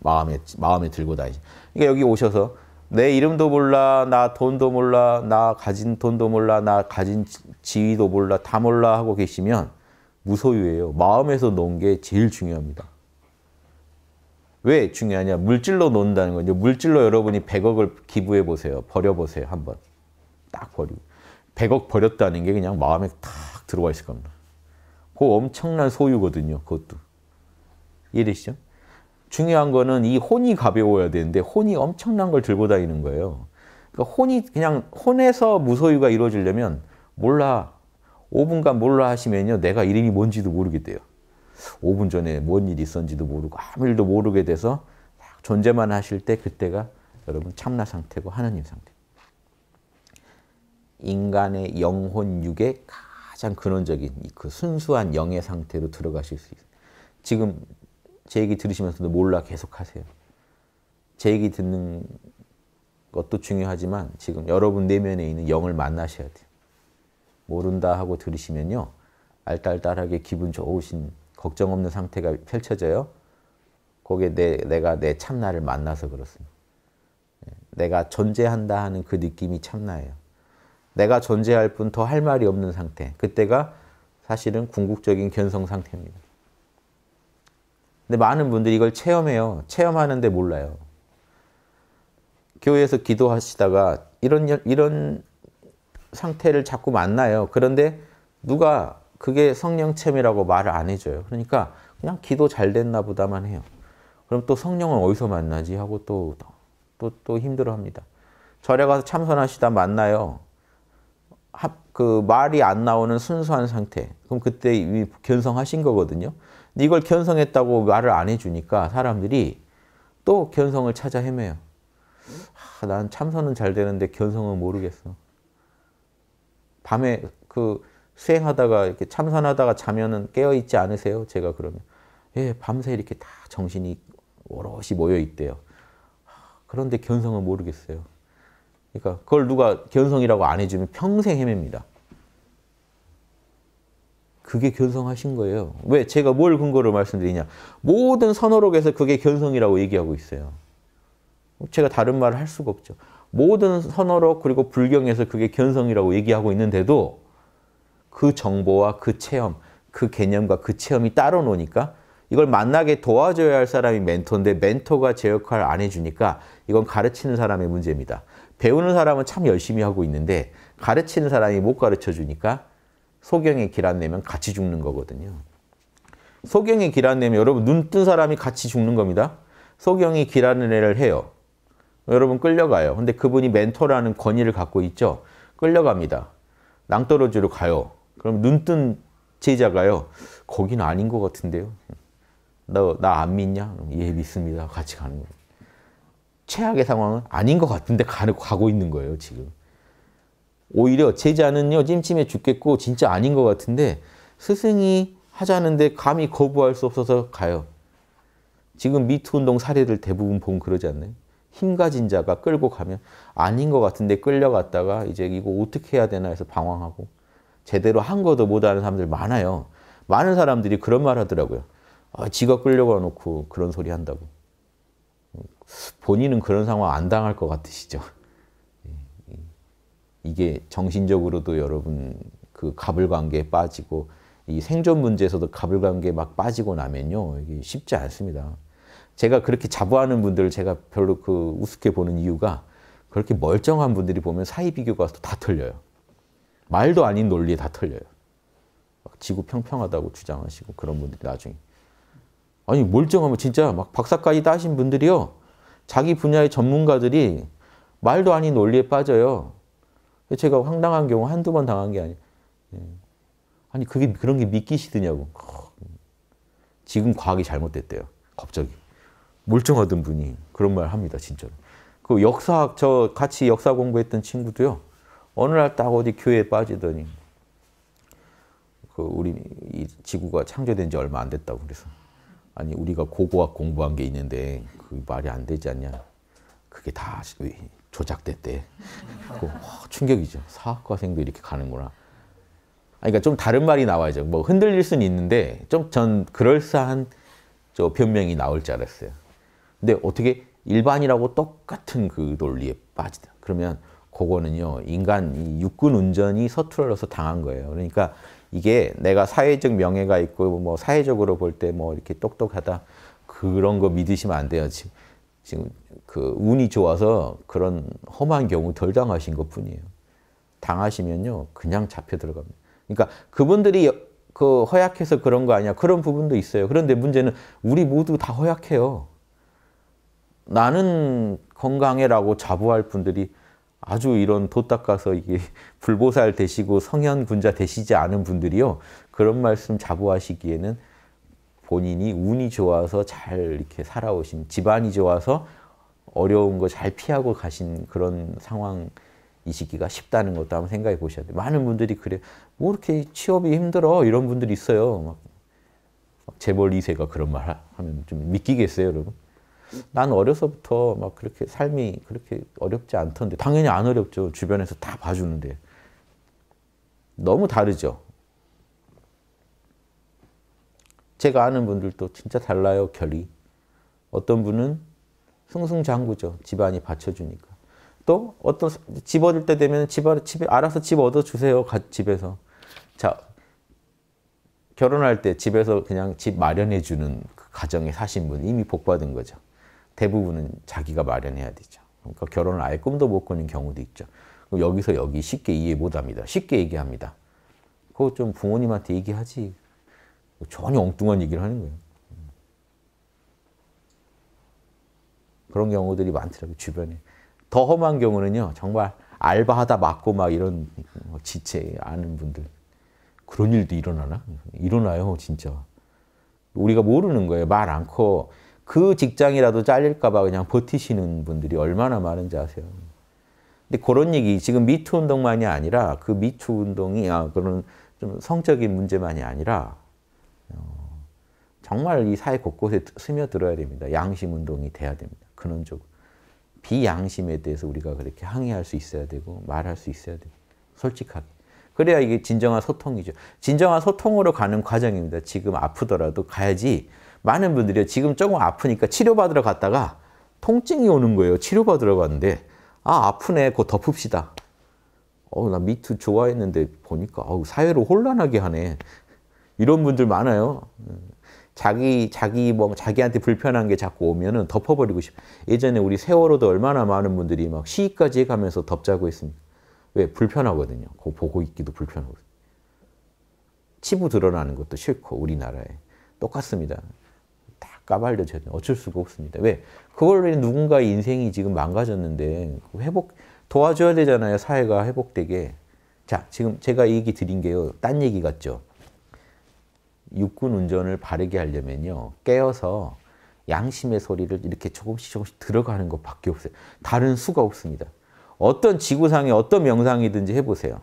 마음에 마음에 들고 다니지. 그러니까 여기 오셔서 내 이름도 몰라, 나 돈도 몰라, 나 가진 돈도 몰라, 나 가진 지위도 몰라, 다 몰라 하고 계시면 무소유예요. 마음에서 놓은 게 제일 중요합니다. 왜 중요하냐? 물질로 논다는 건요. 물질로 여러분이 100억을 기부해 보세요. 버려 보세요. 한번. 딱 버리고. 100억 버렸다는 게 그냥 마음에 탁 들어와 있을 겁니다. 그 엄청난 소유거든요. 그것도. 이해되시죠? 중요한 거는 이 혼이 가벼워야 되는데 혼이 엄청난 걸 들고 다니는 거예요. 그러니까 혼이 그냥 혼에서 무소유가 이루어지려면 몰라. 5분간 몰라 하시면요. 내가 이름이 뭔지도 모르게 돼요. 5분 전에 뭔 일이 있었는지도 모르고 아무 일도 모르게 돼서 존재만 하실 때 그때가 여러분 참나 상태고 하나님 상태. 인간의 영혼 육의 가장 근원적인 그 순수한 영의 상태로 들어가실 수 있어요. 지금 제 얘기 들으시면서도 몰라 계속 하세요. 제 얘기 듣는 것도 중요하지만 지금 여러분 내면에 있는 영을 만나셔야 돼요. 모른다 하고 들으시면요. 알딸딸하게 기분 좋으신 걱정 없는 상태가 펼쳐져요. 거기 내, 내가 내 참나를 만나서 그렇습니다. 예, 내가 존재한다 하는 그 느낌이 참나예요. 내가 존재할 뿐 더 할 말이 없는 상태. 그때가 사실은 궁극적인 견성 상태입니다. 근데 많은 분들이 이걸 체험해요. 체험하는데 몰라요. 교회에서 기도하시다가 이런 이런 상태를 자꾸 만나요. 그런데 누가 그게 성령체이라고 말을 안 해줘요. 그러니까 그냥 기도 잘 됐나 보다만 해요. 그럼 또 성령은 어디서 만나지 하고 또 또 또 힘들어합니다. 절에 가서 참선하시다 만나요. 합, 그 말이 안 나오는 순수한 상태. 그럼 그때 이미 견성하신 거거든요. 이걸 견성했다고 말을 안 해주니까 사람들이 또 견성을 찾아 헤매요. 아, 난 참선은 잘 되는데 견성은 모르겠어. 밤에 그 수행하다가 이렇게 참선하다가 자면은 깨어 있지 않으세요? 제가 그러면 예, 밤새 이렇게 다 정신이 오롯이 모여 있대요. 그런데 견성은 모르겠어요. 그러니까 그걸 누가 견성이라고 안 해주면 평생 헤맵니다. 그게 견성하신 거예요. 왜? 제가 뭘 근거로 말씀드리냐. 모든 선어록에서 그게 견성이라고 얘기하고 있어요. 제가 다른 말을 할 수가 없죠. 모든 선어록 그리고 불경에서 그게 견성이라고 얘기하고 있는데도 그 정보와 그 체험, 그 개념과 그 체험이 따로 노니까 이걸 만나게 도와줘야 할 사람이 멘토인데 멘토가 제 역할을 안 해주니까 이건 가르치는 사람의 문제입니다. 배우는 사람은 참 열심히 하고 있는데 가르치는 사람이 못 가르쳐 주니까 소경의 길안 내면 같이 죽는 거거든요. 소경의 길안 내면 여러분 눈 뜬 사람이 같이 죽는 겁니다. 소경이 길하는 애를 해요. 여러분 끌려가요. 근데 그분이 멘토라는 권위를 갖고 있죠. 끌려갑니다. 낭떠러지로 가요. 그럼 눈뜬 제자가요. 거긴 아닌 것 같은데요. 너나안 믿냐? 예 믿습니다. 같이 가는 거예요. 최악의 상황은 아닌 것 같은데 가고 있는 거예요 지금. 오히려 제자는요 찜찜해 죽겠고 진짜 아닌 것 같은데 스승이 하자는데 감히 거부할 수 없어서 가요. 지금 미투 운동 사례들 대부분 본 그러지 않나요? 힘 가진 자가 끌고 가면 아닌 것 같은데 끌려갔다가 이제 이거 어떻게 해야 되나 해서 방황하고 제대로 한 것도 못하는 사람들 많아요. 많은 사람들이 그런 말 하더라고요. 아, 지갑 끌려가 놓고 그런 소리 한다고. 본인은 그런 상황 안 당할 것 같으시죠? 이게 정신적으로도 여러분 그 가불관계에 빠지고 이 생존 문제에서도 가불관계에 막 빠지고 나면요. 이게 쉽지 않습니다. 제가 그렇게 자부하는 분들을 제가 별로 그 우습게 보는 이유가 그렇게 멀쩡한 분들이 보면 사이 비교가 다 틀려요. 말도 아닌 논리에 다틀려요 지구 평평하다고 주장하시고 그런 분들이 나중에 아니 멀쩡하면 진짜 막 박사까지 따신 분들이요 자기 분야의 전문가들이 말도 아닌 논리에 빠져요. 제가 황당한 경우 한두 번 당한 게 아니 예. 아니 그게 그런 게 믿기시드냐고 지금 과학이 잘못됐대요 갑자기 멀쩡하던 분이 그런 말 합니다 진짜로 그 역사학 저 같이 역사 공부했던 친구도요 어느 날 딱 어디 교회에 빠지더니 그 우리 이 지구가 창조된 지 얼마 안 됐다고 그래서 아니 우리가 고고학 공부한 게 있는데 그 말이 안 되지 않냐 그게 다 조작됐대 그 충격이죠 사학과생도 이렇게 가는구나 아, 그러니까 좀 다른 말이 나와야죠 뭐 흔들릴 수는 있는데 좀 전 그럴싸한 저 변명이 나올 줄 알았어요 근데 어떻게 일반이라고 똑같은 그 논리에 빠지다 그러면 그거는요 인간 육군 운전이 서툴러서 당한 거예요. 그러니까 이게 내가 사회적 명예가 있고 뭐 사회적으로 볼 때 뭐 이렇게 똑똑하다 그런 거 믿으시면 안 돼요. 지금 그 운이 좋아서 그런 험한 경우 덜 당하신 것 뿐이에요. 당하시면요 그냥 잡혀 들어갑니다. 그러니까 그분들이 그 허약해서 그런 거 아니야 그런 부분도 있어요. 그런데 문제는 우리 모두 다 허약해요. 나는 건강해라고 자부할 분들이 아주 이런 도닦아서 이게 불보살 되시고 성현군자 되시지 않은 분들이요. 그런 말씀 자부하시기에는 본인이 운이 좋아서 잘 이렇게 살아오신, 집안이 좋아서 어려운 거 잘 피하고 가신 그런 상황이시기가 쉽다는 것도 한번 생각해 보셔야 돼요. 많은 분들이 그래, 뭐 이렇게 취업이 힘들어 이런 분들이 있어요. 재벌 2세가 그런 말 하면 좀 믿기겠어요, 여러분? 난 어려서부터 막 그렇게 삶이 그렇게 어렵지 않던데 당연히 안 어렵죠. 주변에서 다 봐주는데 너무 다르죠. 제가 아는 분들도 진짜 달라요 결이. 어떤 분은 승승장구죠. 집안이 받쳐주니까. 또 어떤 집 얻을 때 되면 집, 어, 집에 알아서 집 얻어 주세요. 집에서. 자 결혼할 때 집에서 그냥 집 마련해 주는 그 가정에 사신 분 이미 복 받은 거죠. 대부분은 자기가 마련해야 되죠. 그러니까 결혼을 아예 꿈도 못 꾸는 경우도 있죠. 여기서 여기 쉽게 이해 못합니다. 쉽게 얘기합니다. 그거 좀 부모님한테 얘기하지. 전혀 엉뚱한 얘기를 하는 거예요. 그런 경우들이 많더라고요, 주변에. 더 험한 경우는요, 정말 알바하다 맞고 막 이런 뭐 지체 아는 분들. 그런 일도 일어나나? 일어나요, 진짜. 우리가 모르는 거예요. 말 않고 그 직장이라도 잘릴까봐 그냥 버티시는 분들이 얼마나 많은지 아세요? 근데 그런 얘기, 지금 미투 운동만이 아니라 그 미투 운동이, 아, 그런 좀 성적인 문제만이 아니라, 어, 정말 이 사회 곳곳에 스며들어야 됩니다. 양심 운동이 돼야 됩니다. 근원적으로. 비양심에 대해서 우리가 그렇게 항의할 수 있어야 되고, 말할 수 있어야 되고, 솔직하게. 그래야 이게 진정한 소통이죠. 진정한 소통으로 가는 과정입니다. 지금 아프더라도 가야지 많은 분들이 지금 조금 아프니까 치료받으러 갔다가 통증이 오는 거예요. 치료받으러 갔는데 아 아프네 곧 덮읍시다. 어나 미투 좋아했는데 보니까 어 사회를 혼란하게 하네. 이런 분들 많아요. 자기 자기 뭐 자기한테 불편한 게 자꾸 오면은 덮어버리고 싶. 예전에 우리 세월호도 얼마나 많은 분들이 막 시위까지 가면서 덮자고 했습니다. 왜 불편하거든요. 그 보고 있기도 불편하고. 치부 드러나는 것도 싫고 우리나라에 똑같습니다. 까발려져요. 어쩔 수가 없습니다. 왜? 그걸로 인해 누군가의 인생이 지금 망가졌는데 회복 도와줘야 되잖아요. 사회가 회복되게. 자, 지금 제가 얘기 드린 게요. 딴 얘기 같죠. 육군 운전을 바르게 하려면요. 깨어서 양심의 소리를 이렇게 조금씩 조금씩 들어가는 것밖에 없어요. 다른 수가 없습니다. 어떤 지구상에 어떤 명상이든지 해보세요.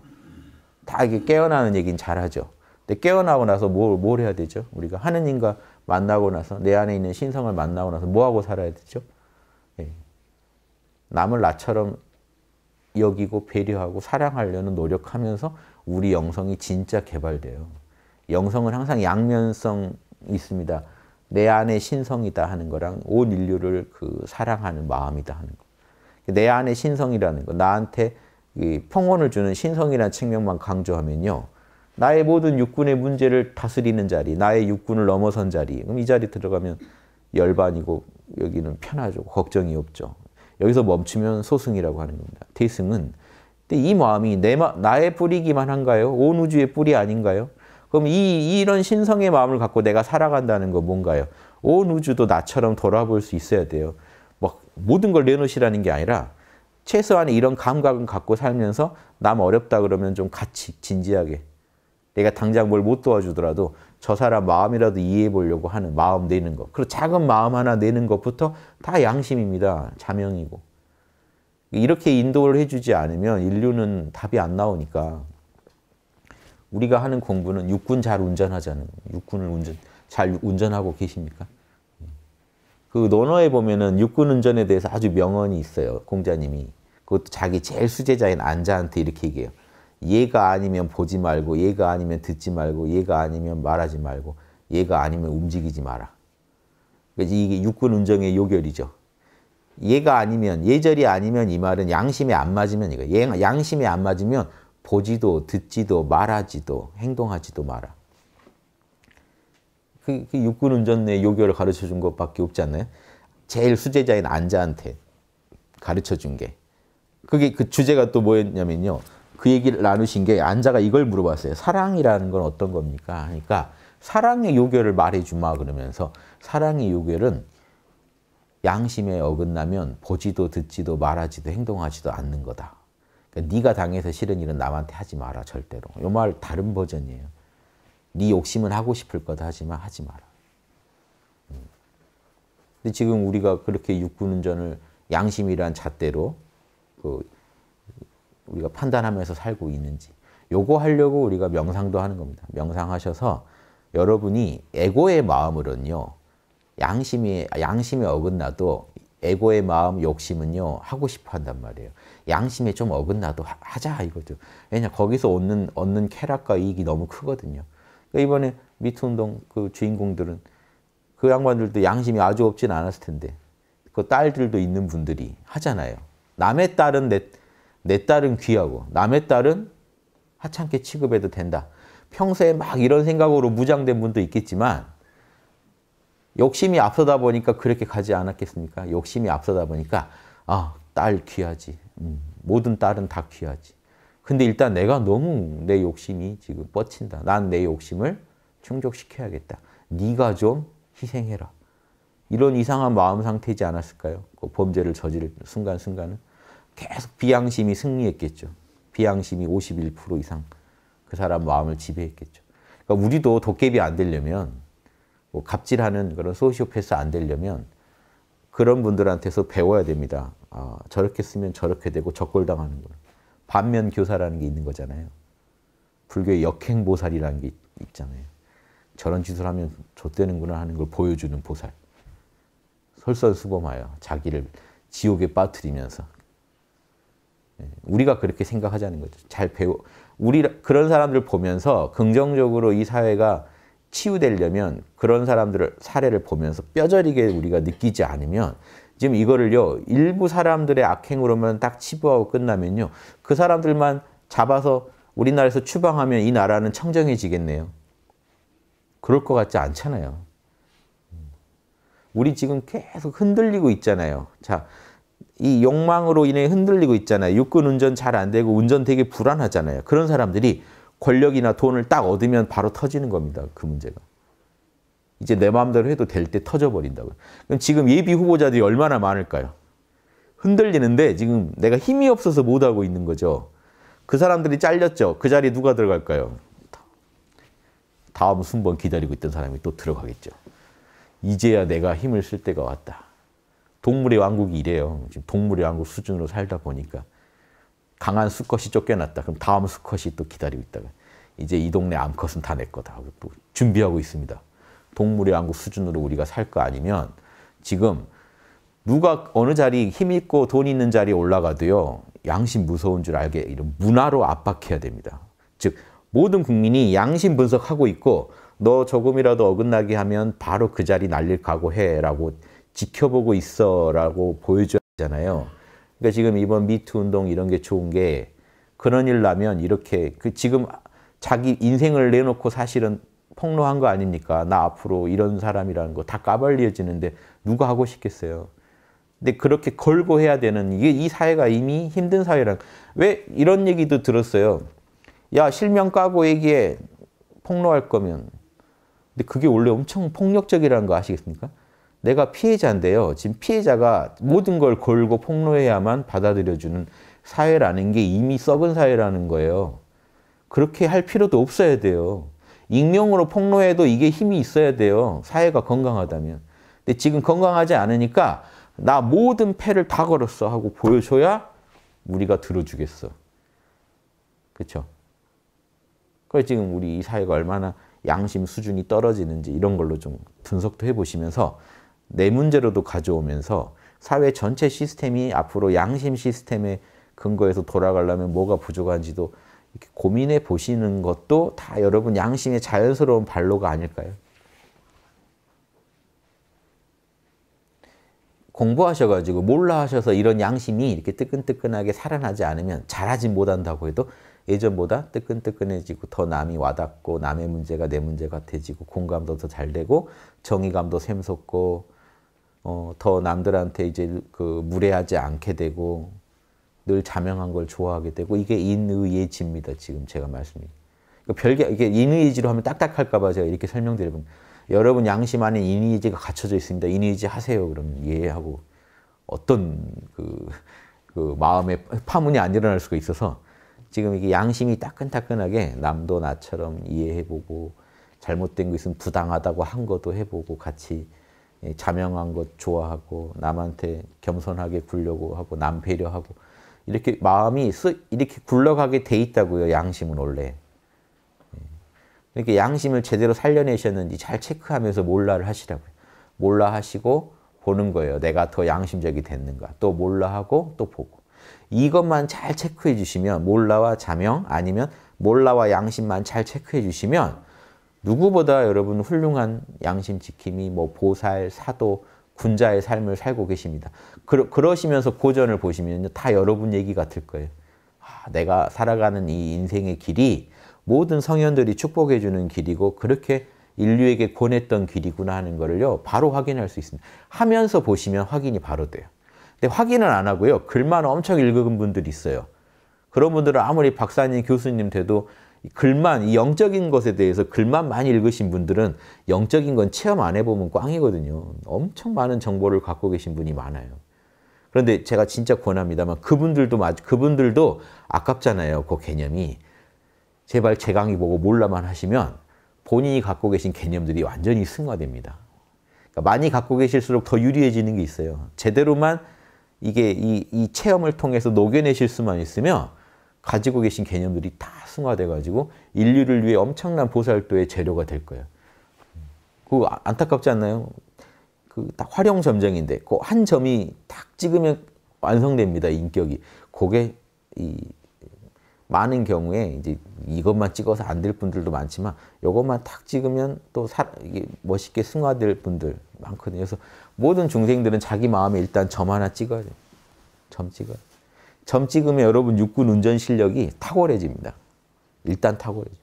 다 이게 깨어나는 얘기는 잘하죠. 근데 깨어나고 나서 뭘, 뭘 해야 되죠? 우리가 하느님과 만나고 나서 내 안에 있는 신성을 만나고 나서 뭐하고 살아야 되죠? 예. 남을 나처럼 여기고 배려하고 사랑하려는 노력하면서 우리 영성이 진짜 개발돼요. 영성은 항상 양면성 있습니다. 내 안에 신성이다 하는 거랑 온 인류를 그 사랑하는 마음이다 하는 거. 내 안에 신성이라는 거, 나한테 평온을 주는 신성이라는 측면만 강조하면요. 나의 모든 육군의 문제를 다스리는 자리, 나의 육군을 넘어선 자리. 그럼 이 자리 들어가면 열반이고 여기는 편하죠. 걱정이 없죠. 여기서 멈추면 소승이라고 하는 겁니다. 대승은 근데 이 마음이 내 마, 나의 뿌리기만 한가요? 온 우주의 뿌리 아닌가요? 그럼 이 이런 신성의 마음을 갖고 내가 살아간다는 거 뭔가요? 온 우주도 나처럼 돌아볼 수 있어야 돼요. 막 뭐 모든 걸 내놓으시라는 게 아니라 최소한 이런 감각은 갖고 살면서 남 어렵다 그러면 좀 같이 진지하게 내가 당장 뭘 못 도와주더라도 저 사람 마음이라도 이해해 보려고 하는 마음 내는 것. 그리고 작은 마음 하나 내는 것부터 다 양심입니다. 자명이고. 이렇게 인도를 해주지 않으면 인류는 답이 안 나오니까 우리가 하는 공부는 육군 잘 운전하자는 육군을 운전 잘 운전하고 계십니까? 그 논어에 보면은 육군 운전에 대해서 아주 명언이 있어요. 공자님이 그것도 자기 제일 수제자인 안자한테 이렇게 얘기해요. 얘가 아니면 보지 말고, 얘가 아니면 듣지 말고, 얘가 아니면 말하지 말고, 얘가 아니면 움직이지 마라. 그러니 이게 육군 운정의 요결이죠. 얘가 아니면, 예절이 아니면 이 말은 양심에 안 맞으면 이거 양심에 안 맞으면 보지도, 듣지도, 말하지도, 행동하지도 마라. 그, 그 육군 운전의 요결을 가르쳐 준 것밖에 없지 않나요? 제일 수제자인 안자한테 가르쳐 준 게. 그게 그 주제가 또 뭐였냐면요. 그 얘기를 나누신 게 안자가 이걸 물어봤어요. 사랑이라는 건 어떤 겁니까? 그러니까 사랑의 요괴를 말해주마 그러면서 사랑의 요괴는 양심에 어긋나면 보지도 듣지도 말하지도 행동하지도 않는 거다. 그러니까 네가 당해서 싫은 일은 남한테 하지 마라 절대로. 이말 다른 버전이에요. 네 욕심은 하고 싶을 거다 하지만 하지 마라. 음. 근데 지금 우리가 그렇게 육군운전을 양심이란 잣대로 그 우리가 판단하면서 살고 있는지 요거 하려고 우리가 명상도 하는 겁니다. 명상하셔서 여러분이 에고의 마음으로는요. 양심이 양심에 어긋나도 에고의 마음 욕심은요 하고 싶어 한단 말이에요. 양심에 좀 어긋나도 하, 자 이거죠. 왜냐 거기서 얻는 얻는 쾌락과 이익이 너무 크거든요. 그러니까 이번에 미투 운동 그 주인공들은 그 양반들도 양심이 아주 없진 않았을 텐데 그 딸들도 있는 분들이 하잖아요. 남의 딸은 내내 딸은 귀하고 남의 딸은 하찮게 취급해도 된다. 평소에 막 이런 생각으로 무장된 분도 있겠지만 욕심이 앞서다 보니까 그렇게 가지 않았겠습니까? 욕심이 앞서다 보니까 아, 딸 귀하지. 음, 모든 딸은 다 귀하지. 근데 일단 내가 너무 내 욕심이 지금 뻗친다. 난 내 욕심을 충족시켜야겠다. 네가 좀 희생해라. 이런 이상한 마음 상태지 않았을까요? 그 범죄를 저지를 순간순간은. 계속 비양심이 승리했겠죠. 비양심이 51% 이상 그 사람 마음을 지배했겠죠. 그러니까 우리도 도깨비 안 되려면 뭐 갑질하는 그런 소시오패스 안 되려면 그런 분들한테서 배워야 됩니다. 아, 저렇게 쓰면 저렇게 되고 적골당하는 걸. 반면 교사라는 게 있는 거잖아요. 불교의 역행보살이라는 게 있잖아요. 저런 짓을 하면 좆되는구나 하는 걸 보여주는 보살. 설선수범하여 자기를 지옥에 빠뜨리면서 예, 우리가 그렇게 생각하자는 거죠. 잘 배워. 우리 그런 사람들 보면서 긍정적으로 이 사회가 치유되려면 그런 사람들을 사례를 보면서 뼈저리게 우리가 느끼지 않으면 지금 이거를요 일부 사람들의 악행으로만 딱 치부하고 끝나면요 그 사람들만 잡아서 우리나라에서 추방하면 이 나라는 청정해지겠네요. 그럴 것 같지 않잖아요. 음. 우리 지금 계속 흔들리고 있잖아요. 자, 이 욕망으로 인해 흔들리고 있잖아요. 육군 운전 잘 안 되고 운전 되게 불안하잖아요. 그런 사람들이 권력이나 돈을 딱 얻으면 바로 터지는 겁니다. 그 문제가. 이제 내 마음대로 해도 될 때터져버린다고 그럼 지금 예비 후보자들이 얼마나 많을까요? 흔들리는데 지금 내가 힘이 없어서 못하고 있는 거죠. 그 사람들이 잘렸죠. 그 자리에 누가 들어갈까요? 다음 순번 기다리고 있던 사람이 또 들어가겠죠. 이제야 내가 힘을 쓸 때가 왔다. 동물의 왕국이 이래요. 지금 동물의 왕국 수준으로 살다 보니까 강한 수컷이 쫓겨났다. 그럼 다음 수컷이 또 기다리고 있다가 이제 이 동네 암컷은 다 내 거다 하고 또 준비하고 있습니다. 동물의 왕국 수준으로 우리가 살 거 아니면 지금 누가 어느 자리 힘 있고 돈 있는 자리에 올라가도요. 양심 무서운 줄 알게 이런 문화로 압박해야 됩니다. 즉 모든 국민이 양심 분석하고 있고 너 조금이라도 어긋나게 하면 바로 그 자리 날릴 각오해라고 지켜보고 있어라고 보여줘야 되잖아요. 그러니까 지금 이번 미투 운동 이런 게 좋은 게 그런 일 나면 이렇게 그 지금 자기 인생을 내놓고 사실은 폭로한 거 아닙니까? 나 앞으로 이런 사람이라는 거 다 까발려지는데 누가 하고 싶겠어요? 근데 그렇게 걸고 해야 되는 이게 이 사회가 이미 힘든 사회랑 왜 이런 얘기도 들었어요. 야 실명 까고 얘기해 폭로할 거면 근데 그게 원래 엄청 폭력적이라는 거 아시겠습니까? 내가 피해자인데요. 지금 피해자가 모든 걸 걸고 폭로해야만 받아들여주는 사회라는 게 이미 썩은 사회라는 거예요. 그렇게 할 필요도 없어야 돼요. 익명으로 폭로해도 이게 힘이 있어야 돼요. 사회가 건강하다면. 근데 지금 건강하지 않으니까 나 모든 패를 다 걸었어 하고 보여줘야 우리가 들어주겠어. 그렇죠? 그래서 지금 우리 이 사회가 얼마나 양심 수준이 떨어지는지 이런 걸로 좀 분석도 해보시면서 내 문제로도 가져오면서 사회 전체 시스템이 앞으로 양심 시스템에 근거해서 돌아가려면 뭐가 부족한지도 이렇게 고민해 보시는 것도 다 여러분 양심의 자연스러운 발로가 아닐까요? 공부하셔가지고 몰라 하셔서 이런 양심이 이렇게 뜨끈뜨끈하게 살아나지 않으면 잘하지 못한다고 해도 예전보다 뜨끈뜨끈해지고 더 남이 와닿고 남의 문제가 내 문제 같아지고 공감도 더 잘 되고 정의감도 샘솟고 어, 더 남들한테 이제 그 무례하지 않게 되고 늘 자명한 걸 좋아하게 되고 이게 인의예지입니다. 지금 제가 말씀이. 그러니까 별개 이게 인의예지로 하면 딱딱할까봐 제가 이렇게 설명드리면 여러분 양심 안에 인의예지가 갖춰져 있습니다. 인의예지 하세요. 그러면 해하고 어떤 그, 그 마음의 파문이 안 일어날 수가 있어서 지금 이게 양심이 따끈따끈하게 남도 나처럼 이해해보고 잘못된 거 있으면 부당하다고 한 것도 해보고 같이 예, 자명한 것 좋아하고 남한테 겸손하게 굴려고 하고 남 배려하고 이렇게 마음이 이렇게 굴러가게 돼 있다고요. 양심은 원래. 이렇게 예. 그러니까 양심을 제대로 살려내셨는지 잘 체크하면서 몰라를 하시라고요. 몰라 하시고 보는 거예요. 내가 더 양심적이 됐는가. 또 몰라 하고 또 보고. 이것만 잘 체크해 주시면 몰라와 자명 아니면 몰라와 양심만 잘 체크해 주시면 누구보다 여러분 훌륭한 양심 지킴이, 뭐 보살, 사도, 군자의 삶을 살고 계십니다. 그러, 시면서 고전을 보시면 다 여러분 얘기 같을 거예요. 아, 내가 살아가는 이 인생의 길이 모든 성현들이 축복해 주는 길이고 그렇게 인류에게 권했던 길이구나 하는 거를요. 바로 확인할 수 있습니다. 하면서 보시면 확인이 바로 돼요. 근데 확인을 안 하고요. 글만 엄청 읽은 분들이 있어요. 그런 분들은 아무리 박사님, 교수님 돼도 글만 이 영적인 것에 대해서 글만 많이 읽으신 분들은 영적인 건 체험 안 해보면 꽝이거든요. 엄청 많은 정보를 갖고 계신 분이 많아요. 그런데 제가 진짜 권합니다만 그분들도 그분들도 아깝잖아요. 그 개념이 제발 제 강의 보고 몰라만 하시면 본인이 갖고 계신 개념들이 완전히 승화됩니다. 그러니까 많이 갖고 계실수록 더 유리해지는 게 있어요. 제대로만 이게 이, 이 체험을 통해서 녹여내실 수만 있으면 가지고 계신 개념들이 다 승화돼가지고 인류를 위해 엄청난 보살도의 재료가 될 거예요. 그 아, 안타깝지 않나요? 그 딱 활용 점정인데 그 한 점이 딱 찍으면 완성됩니다 인격이. 그게 이 많은 경우에 이제 이것만 찍어서 안 될 분들도 많지만 이것만 탁 찍으면 또 사, 이게 멋있게 승화될 분들 많거든요. 그래서 모든 중생들은 자기 마음에 일단 점 하나 찍어야 돼점 찍어점 찍으면 여러분 육군 운전 실력이 탁월해집니다. 일단 탁월해져.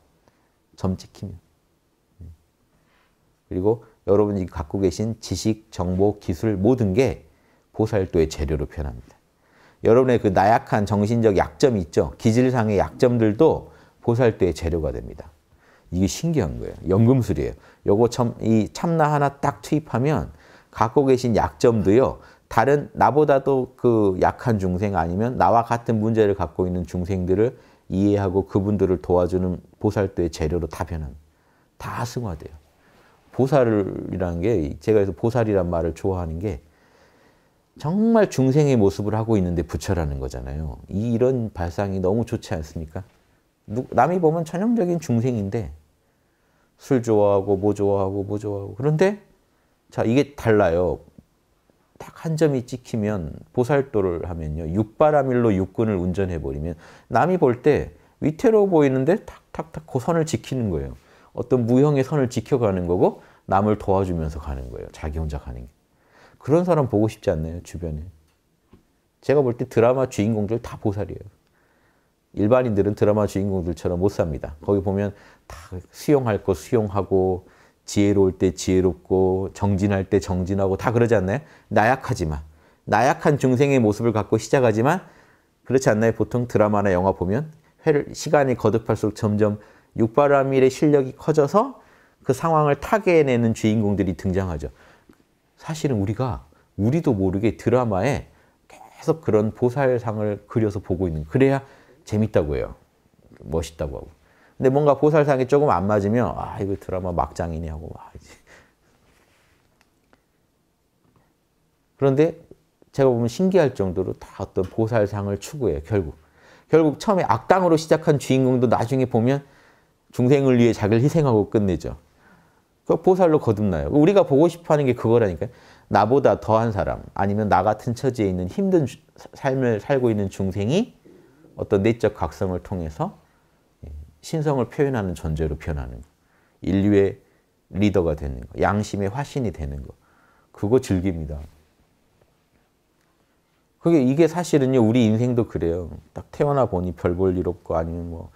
점 찍히면. 네. 그리고 여러분이 갖고 계신 지식, 정보, 기술 모든 게 보살도의 재료로 변합니다. 여러분의 그 나약한 정신적 약점 있죠. 기질상의 약점들도 보살도의 재료가 됩니다. 이게 신기한 거예요. 연금술이에요. 요거 참, 이 참나 하나 딱 투입하면 갖고 계신 약점도요. 다른 나보다도 그 약한 중생 아니면 나와 같은 문제를 갖고 있는 중생들을 이해하고 그분들을 도와주는 보살도의 재료로 다변합다 승화돼요. 보살이라는 게 제가 그래서 보살이란 말을 좋아하는 게 정말 중생의 모습을 하고 있는데 부처라는 거잖아요. 이, 이런 발상이 너무 좋지 않습니까? 남이 보면 전형적인 중생인데 술 좋아하고 뭐 좋아하고 뭐 좋아하고 그런데 자 이게 달라요. 딱한 점이 찍히면 보살도를 하면요. 육바라밀로 육군을 운전해버리면 남이 볼 때 위태로워 보이는데 탁탁탁 그 선을 지키는 거예요. 어떤 무형의 선을 지켜가는 거고 남을 도와주면서 가는 거예요. 자기 혼자 가는 게. 그런 사람 보고 싶지 않나요? 주변에. 제가 볼 때 드라마 주인공들 다 보살이에요. 일반인들은 드라마 주인공들처럼 못 삽니다. 거기 보면 다 수용할 거 수용하고 지혜로울 때 지혜롭고 정진할 때 정진하고 다 그러지 않나요? 나약하지만 나약한 중생의 모습을 갖고 시작하지만 그렇지 않나요? 보통 드라마나 영화 보면 회를, 시간이 거듭할수록 점점 육바람밀의 실력이 커져서 그 상황을 타개해내는 주인공들이 등장하죠. 사실은 우리가 우리도 모르게 드라마에 계속 그런 보살상을 그려서 보고 있는 그래야 재밌다고 해요. 멋있다고 하고. 근데 뭔가 보살상이 조금 안 맞으면 아 이거 드라마 막장이냐고와 이제. 그런데 제가 보면 신기할 정도로 다 어떤 보살상을 추구해요 결국 결국 처음에 악당으로 시작한 주인공도 나중에 보면 중생을 위해 자기를 희생하고 끝내죠. 그 보살로 거듭나요. 우리가 보고 싶어하는 게 그거라니까요. 나보다 더한 사람 아니면 나 같은 처지에 있는 힘든 주, 삶을 살고 있는 중생이 어떤 내적 각성을 통해서 신성을 표현하는 존재로 변하는 거. 인류의 리더가 되는 거. 양심의 화신이 되는 거. 그거 즐깁니다. 그게 이게 사실은요 우리 인생도 그래요. 딱 태어나 보니 별볼일 없고 아니면 뭐,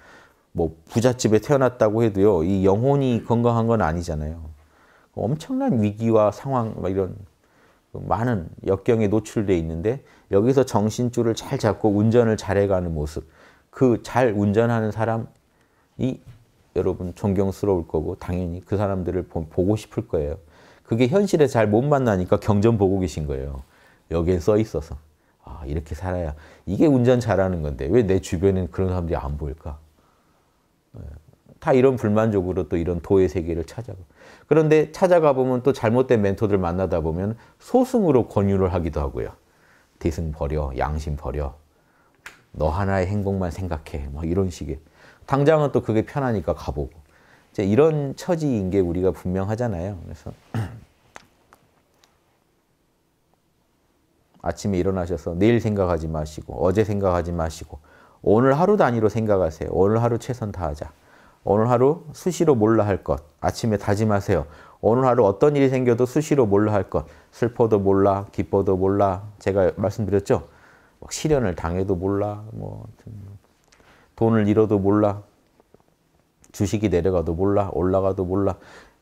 뭐 부잣집에 태어났다고 해도요 이 영혼이 건강한 건 아니잖아요. 엄청난 위기와 상황 이런 많은 역경에 노출돼 있는데 여기서 정신줄을 잘 잡고 운전을 잘해가는 모습 그 잘 운전하는 사람 이 여러분 존경스러울 거고 당연히 그 사람들을 보고 싶을 거예요. 그게 현실에 잘 못 만나니까 경전 보고 계신 거예요. 여기에 써 있어서. 아, 이렇게 살아야. 이게 운전 잘하는 건데 왜 내 주변엔 그런 사람들이 안 보일까? 예. 다 이런 불만족으로 또 이런 도의 세계를 찾아가. 그런데 찾아가 보면 또 잘못된 멘토들 만나다 보면 소승으로 권유를 하기도 하고요. 대승 버려, 양심 버려, 너 하나의 행복만 생각해. 막 뭐 이런 식의. 당장은 또 그게 편하니까 가보고. 이제 이런 처지인 게 우리가 분명하잖아요. 그래서 아침에 일어나셔서 내일 생각하지 마시고 어제 생각하지 마시고 오늘 하루 단위로 생각하세요. 오늘 하루 최선 다하자. 오늘 하루 수시로 몰라 할 것. 아침에 다짐하세요. 오늘 하루 어떤 일이 생겨도 수시로 몰라 할 것. 슬퍼도 몰라, 기뻐도 몰라. 제가 말씀드렸죠? 막 시련을 당해도 몰라. 뭐 돈을 잃어도 몰라. 주식이 내려가도 몰라. 올라가도 몰라.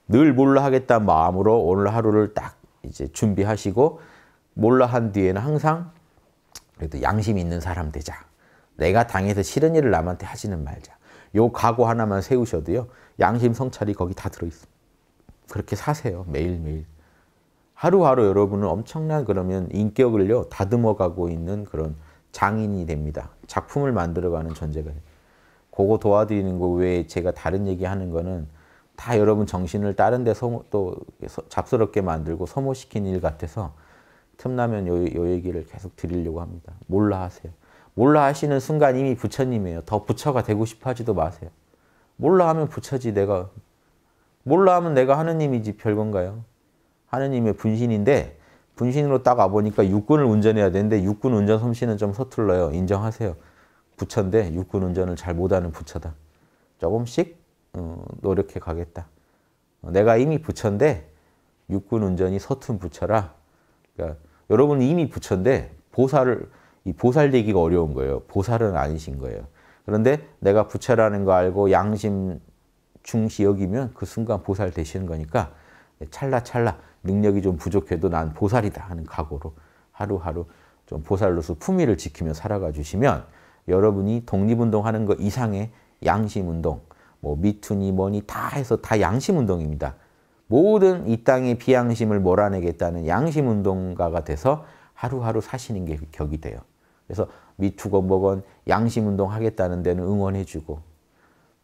늘 몰라 하겠다 마음으로 오늘 하루를 딱 이제 준비하시고 몰라 한 뒤에는 항상 그래도 양심 있는 사람 되자. 내가 당해서 싫은 일을 남한테 하지는 말자. 요 각오 하나만 세우셔도요. 양심 성찰이 거기 다들어있어 그렇게 사세요. 매일매일. 하루하루 여러분은 엄청난 그러면 인격을요. 다듬어가고 있는 그런 장인이 됩니다. 작품을 만들어가는 존재가 돼요. 그거 도와드리는 거 외에 제가 다른 얘기하는 거는 다 여러분 정신을 다른 데 소모, 또 잡스럽게 만들고 소모시킨 일 같아서 틈나면 요, 요 얘기를 계속 드리려고 합니다. 몰라 하세요. 몰라 하시는 순간 이미 부처님이에요. 더 부처가 되고 싶어 하지도 마세요. 몰라 하면 부처지 내가 몰라 하면 내가 하느님이지 별건가요? 하느님의 분신인데 분신으로 딱 와보니까 육군을 운전해야 되는데 육군 운전 솜씨는 좀 서툴러요. 인정하세요. 부처인데 육군 운전을 잘 못하는 부처다. 조금씩 어, 노력해 가겠다. 어, 내가 이미 부처인데 육군 운전이 서툰 부처라. 그러니까 여러분 이미 부처인데 보살을 이 보살되기가 어려운 거예요. 보살은 아니신 거예요. 그런데 내가 부처라는 거 알고 양심 중시 여기면 그 순간 보살 되시는 거니까 네, 찰나찰나 능력이 좀 부족해도 난 보살이다 하는 각오로 하루하루 좀 보살로서 품위를 지키며 살아가 주시면 여러분이 독립운동하는 것 이상의 양심운동, 뭐 미투니 뭐니 다 해서 다 양심운동입니다. 모든 이 땅의 비양심을 몰아내겠다는 양심운동가가 돼서 하루하루 사시는 게 격이 돼요. 그래서 미투건 뭐건 양심운동 하겠다는 데는 응원해주고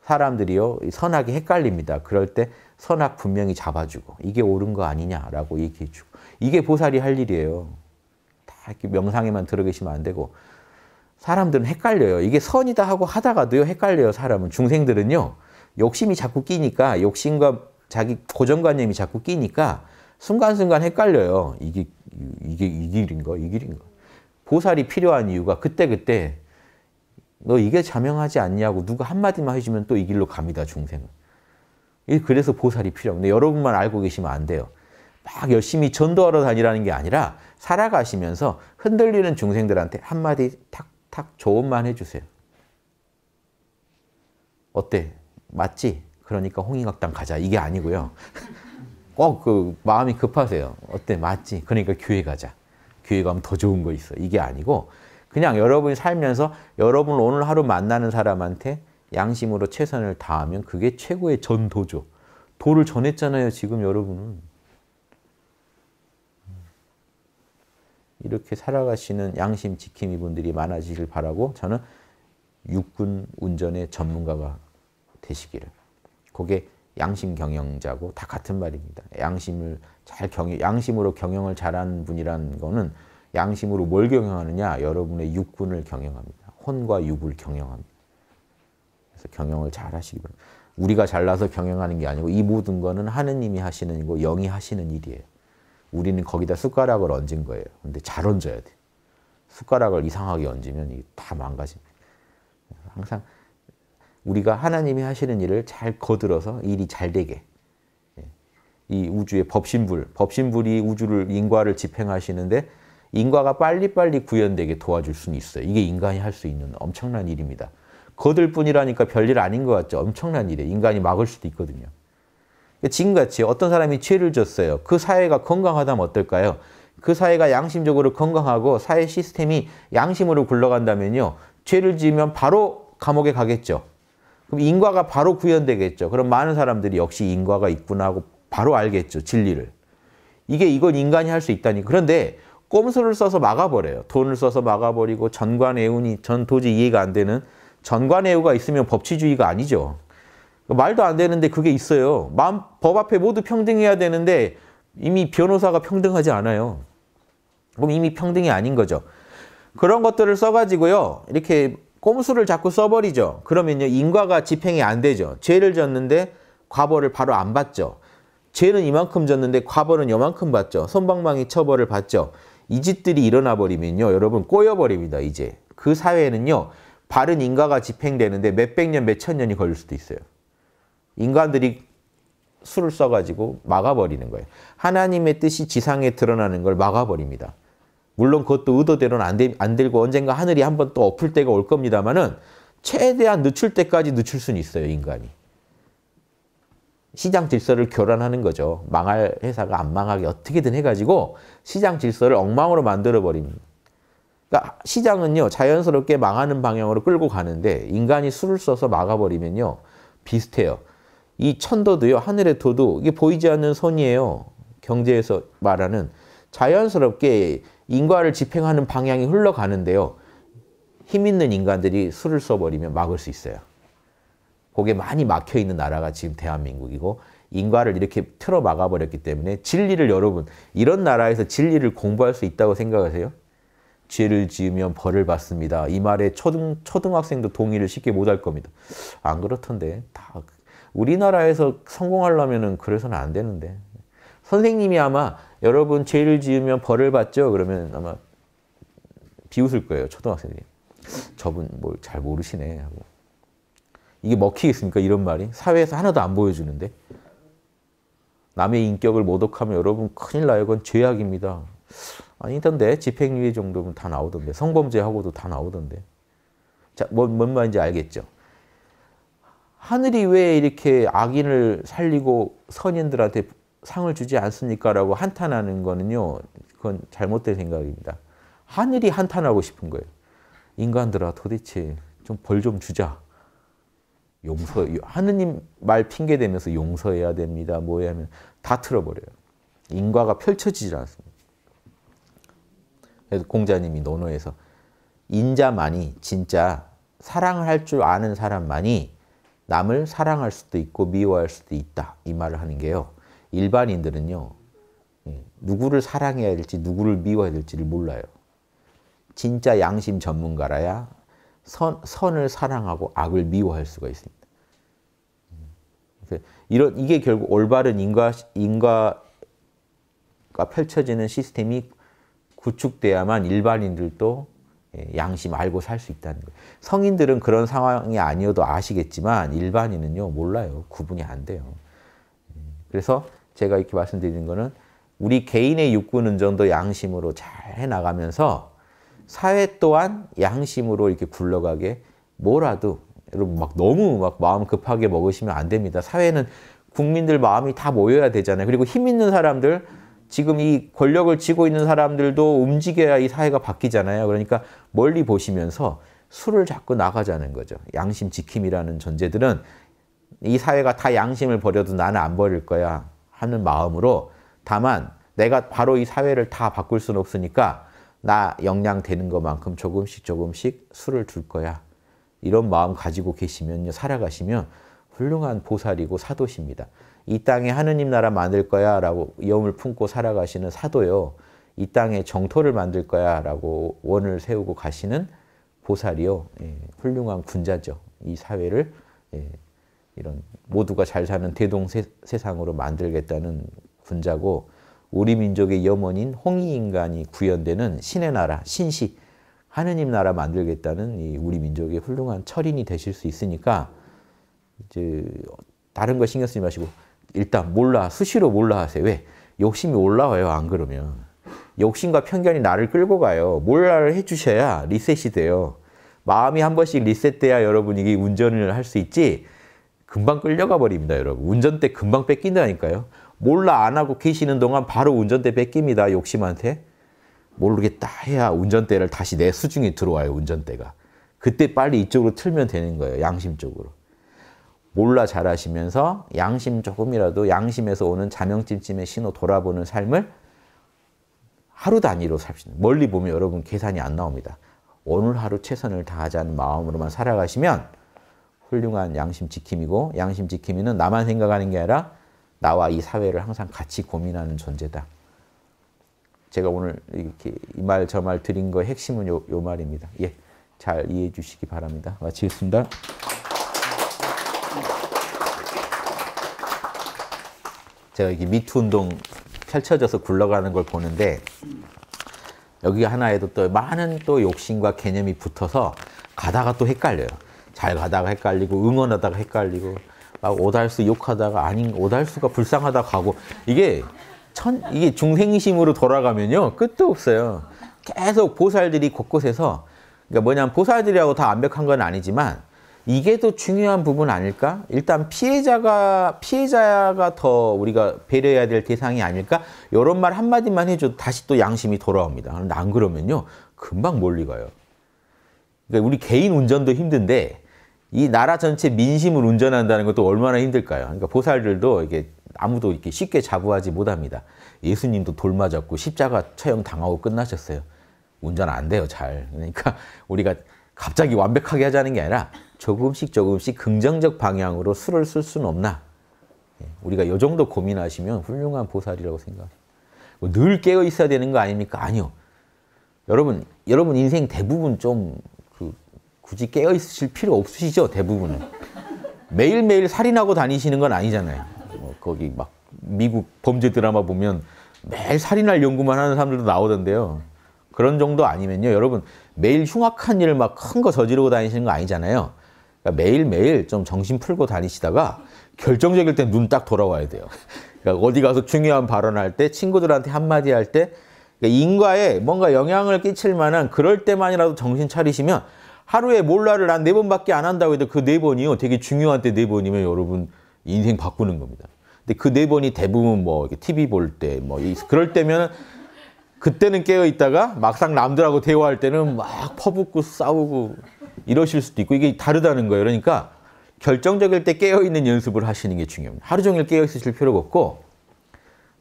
사람들이요 선악이 헷갈립니다. 그럴 때 선악 분명히 잡아주고 이게 옳은 거 아니냐라고 얘기해주고 이게 보살이 할 일이에요. 다 이렇게 명상에만 들어 계시면 안 되고 사람들은 헷갈려요. 이게 선이다 하고 하다가도요 헷갈려요. 사람은 중생들은요 욕심이 자꾸 끼니까 욕심과 자기 고정관념이 자꾸 끼니까 순간순간 헷갈려요. 이게 이게 이 길인가 이 길인가. 보살이 필요한 이유가 그때그때 너 이게 자명하지 않냐고 누가 한마디만 해주면 또 이 길로 갑니다, 중생은. 그래서 보살이 필요합니다. 여러분만 알고 계시면 안 돼요. 막 열심히 전도하러 다니라는 게 아니라 살아가시면서 흔들리는 중생들한테 한마디 탁탁 조언만 해주세요. 어때? 맞지? 그러니까 홍익학당 가자. 이게 아니고요. 꼭 그 마음이 급하세요. 어때? 맞지? 그러니까 교회 가자. 교회 가면 더 좋은 거 있어. 이게 아니고 그냥 여러분이 살면서 여러분 오늘 하루 만나는 사람한테 양심으로 최선을 다하면 그게 최고의 전도죠. 도를 전했잖아요, 지금 여러분은. 이렇게 살아가시는 양심 지킴이 분들이 많아지길 바라고 저는 육군 운전의 전문가가 되시기를. 그게 양심 경영자고 다 같은 말입니다. 양심을 잘 경영, 양심으로 경영을 잘하 분이라는 거는 양심으로 뭘 경영하느냐? 여러분의 육군을 경영합니다. 혼과 육을 경영합니다. 그래서 경영을 잘 하시기 바랍니다. 우리가 잘나서 경영하는 게 아니고 이 모든 거는 하느님이 하시는 이 영이 하시는 일이에요. 우리는 거기다 숟가락을 얹은 거예요. 근데 잘 얹어야 돼. 숟가락을 이상하게 얹으면 다 망가집니다. 항상 우리가 하나님이 하시는 일을 잘 거들어서 일이 잘 되게 예. 이 우주의 법신불, 법신불이 우주를 인과를 집행하시는데 인과가 빨리빨리 구현되게 도와줄 수는 있어요. 이게 인간이 할 수 있는 엄청난 일입니다. 거들 뿐이라니까 별일 아닌 것 같죠. 엄청난 일에 인간이 막을 수도 있거든요. 지금같이 어떤 사람이 죄를 졌어요. 그 사회가 건강하다면 어떨까요? 그 사회가 양심적으로 건강하고 사회 시스템이 양심으로 굴러간다면요. 죄를 지으면 바로 감옥에 가겠죠. 그럼 인과가 바로 구현되겠죠. 그럼 많은 사람들이 역시 인과가 있구나 하고 바로 알겠죠. 진리를. 이게 이건 인간이 할 수 있다니. 그런데 꼼수를 써서 막아버려요. 돈을 써서 막아버리고 전관예우니 전 도저히 이해가 안 되는 전관예우가 있으면 법치주의가 아니죠. 말도 안 되는데 그게 있어요. 마음, 법 앞에 모두 평등해야 되는데 이미 변호사가 평등하지 않아요. 그럼 이미 평등이 아닌 거죠. 그런 것들을 써가지고요. 이렇게 꼼수를 자꾸 써버리죠. 그러면요. 인과가 집행이 안 되죠. 죄를 졌는데 과벌을 바로 안 받죠. 죄는 이만큼 졌는데 과벌은 이만큼 받죠. 손방망이 처벌을 받죠. 이 짓들이 일어나 버리면요. 여러분 꼬여 버립니다. 이제. 그 사회에는요. 바른 인가가 집행되는데 몇백 년, 몇천 년이 걸릴 수도 있어요. 인간들이 술을 써가지고 막아버리는 거예요. 하나님의 뜻이 지상에 드러나는 걸 막아버립니다. 물론 그것도 의도대로는 안, 되, 안 들고 언젠가 하늘이 한 번 또 엎을 때가 올 겁니다만은 최대한 늦출 때까지 늦출 수는 있어요, 인간이. 시장 질서를 교란하는 거죠. 망할 회사가 안 망하게 어떻게든 해가지고 시장 질서를 엉망으로 만들어버립니다. 그러니까 시장은요, 자연스럽게 망하는 방향으로 끌고 가는데 인간이 술을 써서 막아버리면요, 비슷해요. 이 천도도요, 하늘의 도도, 이게 보이지 않는 손이에요. 경제에서 말하는 자연스럽게 인과를 집행하는 방향이 흘러가는데요. 힘 있는 인간들이 술을 써버리면 막을 수 있어요. 거기 많이 막혀 있는 나라가 지금 대한민국이고 인과를 이렇게 틀어 막아버렸기 때문에 진리를 여러분 이런 나라에서 진리를 공부할 수 있다고 생각하세요? 죄를 지으면 벌을 받습니다. 이 말에 초등, 초등학생도 동의를 쉽게 못 할 겁니다. 안 그렇던데 다 우리나라에서 성공하려면 그래서는 안 되는데 선생님이 아마 여러분 죄를 지으면 벌을 받죠? 그러면 아마 비웃을 거예요 초등학생이 저분 뭘 잘 모르시네 하고 이게 먹히겠습니까? 이런 말이. 사회에서 하나도 안 보여주는데. 남의 인격을 모독하면 여러분 큰일 나요. 그건 죄악입니다. 아니던데 집행유예 정도면 다 나오던데. 성범죄하고도 다 나오던데. 자, 뭔, 뭔 말인지 알겠죠? 하늘이 왜 이렇게 악인을 살리고 선인들한테 상을 주지 않습니까라고 한탄하는 거는요. 그건 잘못된 생각입니다. 하늘이 한탄하고 싶은 거예요. 인간들아 도대체 좀 벌좀 좀 주자. 용서 하느님 말 핑계 대면서 용서해야 됩니다. 뭐 하면 다 틀어버려요. 인과가 펼쳐지질 않습니다. 그래서 공자님이 논어에서 인자만이 진짜 사랑을 할 줄 아는 사람만이 남을 사랑할 수도 있고 미워할 수도 있다. 이 말을 하는 게요. 일반인들은요. 예, 누구를 사랑해야 될지 누구를 미워해야 될지를 몰라요. 진짜 양심 전문가라야 선, 선을 사랑하고 악을 미워할 수가 있습니다. 이런 이게 결국 올바른 인과 인과가 펼쳐지는 시스템이 구축돼야만 일반인들도 예, 양심 알고 살 수 있다는 거예요. 성인들은 그런 상황이 아니어도 아시겠지만 일반인은요 몰라요 구분이 안 돼요. 그래서 제가 이렇게 말씀드리는 거는 우리 개인의 육군 운전도 양심으로 잘 해나가면서 사회 또한 양심으로 이렇게 굴러가게 뭐라도 여러분 막 너무 막 마음 급하게 먹으시면 안 됩니다. 사회는 국민들 마음이 다 모여야 되잖아요. 그리고 힘 있는 사람들 지금 이 권력을 쥐고 있는 사람들도 움직여야 이 사회가 바뀌잖아요. 그러니까 멀리 보시면서 술을 자꾸 나가자는 거죠. 양심 지킴이라는 존재들은 이 사회가 다 양심을 버려도 나는 안 버릴 거야 하는 마음으로 다만 내가 바로 이 사회를 다 바꿀 수는 없으니까 나 역량 되는 것만큼 조금씩 조금씩 수를 둘 거야. 이런 마음 가지고 계시면요. 살아가시면 훌륭한 보살이고 사도십니다. 이 땅에 하느님 나라 만들 거야 라고 염을 품고 살아가시는 사도요. 이 땅에 정토를 만들 거야 라고 원을 세우고 가시는 보살이요. 예, 훌륭한 군자죠. 이 사회를 예, 이런 모두가 잘 사는 대동 세상으로 만들겠다는 군자고 우리 민족의 염원인 홍익인간이 구현되는 신의 나라, 신시, 하느님 나라 만들겠다는 이 우리 민족의 훌륭한 철인이 되실 수 있으니까 이제 다른 거 신경 쓰지 마시고 일단 몰라 수시로 몰라 하세요. 왜? 욕심이 올라와요. 안 그러면 욕심과 편견이 나를 끌고 가요. 몰라를 해주셔야 리셋이 돼요. 마음이 한 번씩 리셋돼야 여러분이 운전을 할 수 있지 금방 끌려가 버립니다, 여러분. 운전대 금방 뺏긴다니까요. 몰라 안 하고 계시는 동안 바로 운전대 뺏깁니다. 욕심한테. 모르겠다 해야 운전대를 다시 내 수중에 들어와요. 운전대가. 그때 빨리 이쪽으로 틀면 되는 거예요. 양심적으로. 몰라 잘하시면서 양심 조금이라도 양심에서 오는 자명찜찜의 신호 돌아보는 삶을 하루 단위로 삽시다. 멀리 보면 여러분 계산이 안 나옵니다. 오늘 하루 최선을 다하자는 마음으로만 살아가시면 훌륭한 양심 지킴이고 양심 지킴이는 나만 생각하는 게 아니라 나와 이 사회를 항상 같이 고민하는 존재다. 제가 오늘 이렇게 이 말 저 말 드린 거 핵심은 요, 요 말입니다. 예, 잘 이해해 주시기 바랍니다. 마치겠습니다. 제가 여기 미투 운동 펼쳐져서 굴러가는 걸 보는데 여기 하나에도 또 많은 또 욕심과 개념이 붙어서 가다가 또 헷갈려요. 잘 가다가 헷갈리고 응원하다가 헷갈리고 막 오달수 욕하다가 아닌 오달수가 불쌍하다 가고 이게 천 이게 중생심으로 돌아가면요 끝도 없어요. 계속 보살들이 곳곳에서 그러니까 뭐냐면 보살들이라고 다 완벽한 건 아니지만 이게 더 중요한 부분 아닐까? 일단 피해자가 피해자가 더 우리가 배려해야 될 대상이 아닐까? 이런 말 한마디만 해줘도 다시 또 양심이 돌아옵니다. 그안 그러면요 금방 멀리 가요. 그러니까 우리 개인 운전도 힘든데 이 나라 전체 민심을 운전한다는 것도 얼마나 힘들까요? 그러니까 보살들도 이게 아무도 이렇게 쉽게 자부하지 못합니다. 예수님도 돌 맞았고 십자가 처형 당하고 끝나셨어요. 운전 안 돼요, 잘. 그러니까 우리가 갑자기 완벽하게 하자는 게 아니라 조금씩 조금씩 긍정적 방향으로 술을 쓸 수는 없나? 예, 우리가 이 정도 고민하시면 훌륭한 보살이라고 생각합니다. 뭐 늘 깨어 있어야 되는 거 아닙니까? 아니요. 여러분, 여러분 인생 대부분 좀 굳이 깨어 있으실 필요 없으시죠 대부분은 매일매일 살인하고 다니시는 건 아니잖아요 뭐 거기 막 미국 범죄 드라마 보면 매일 살인할 연구만 하는 사람들도 나오던데요 그런 정도 아니면요 여러분 매일 흉악한 일을 막 큰 거 저지르고 다니시는 거 아니잖아요 그러니까 매일매일 좀 정신 풀고 다니시다가 결정적일 때 눈 딱 돌아와야 돼요 그러니까 어디 가서 중요한 발언할 때 친구들한테 한마디 할때 그러니까 인과에 뭔가 영향을 끼칠 만한 그럴 때만이라도 정신 차리시면 하루에 몰라를 난네 번밖에 안 한다고 해도 그 네 번이요. 되게 중요한 때 네 번이면 여러분 인생 바꾸는 겁니다. 근데 그 네 번이 대부분 뭐 TV 볼 때 뭐 그럴 때면 그때는 깨어 있다가 막상 남들하고 대화할 때는 막 퍼붓고 싸우고 이러실 수도 있고 이게 다르다는 거예요. 그러니까 결정적일 때 깨어 있는 연습을 하시는 게 중요합니다. 하루 종일 깨어 있으실 필요가 없고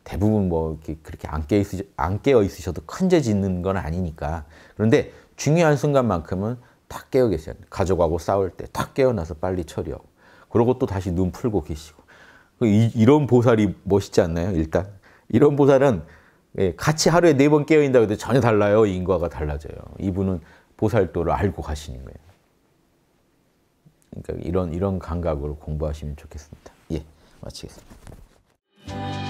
대부분 뭐 이렇게 그렇게 안 깨어, 있으셔, 안 깨어 있으셔도 큰 죄 짓는 건 아니니까. 그런데 중요한 순간만큼은 탁 깨어 계세요 가족하고 싸울 때탁 깨어나서 빨리 처리하고. 그러고 또 다시 눈 풀고 계시고. 그 이, 런 보살이 멋있지 않나요? 일단. 이런 보살은 예, 같이 하루에 네 번 깨어있다고 해도 전혀 달라요. 인과가 달라져요. 이분은 보살도를 알고 가시는 거예요. 그러니까 이런 이런 감각으로 공부하시면 좋겠습니다. 예, 마치겠습니다.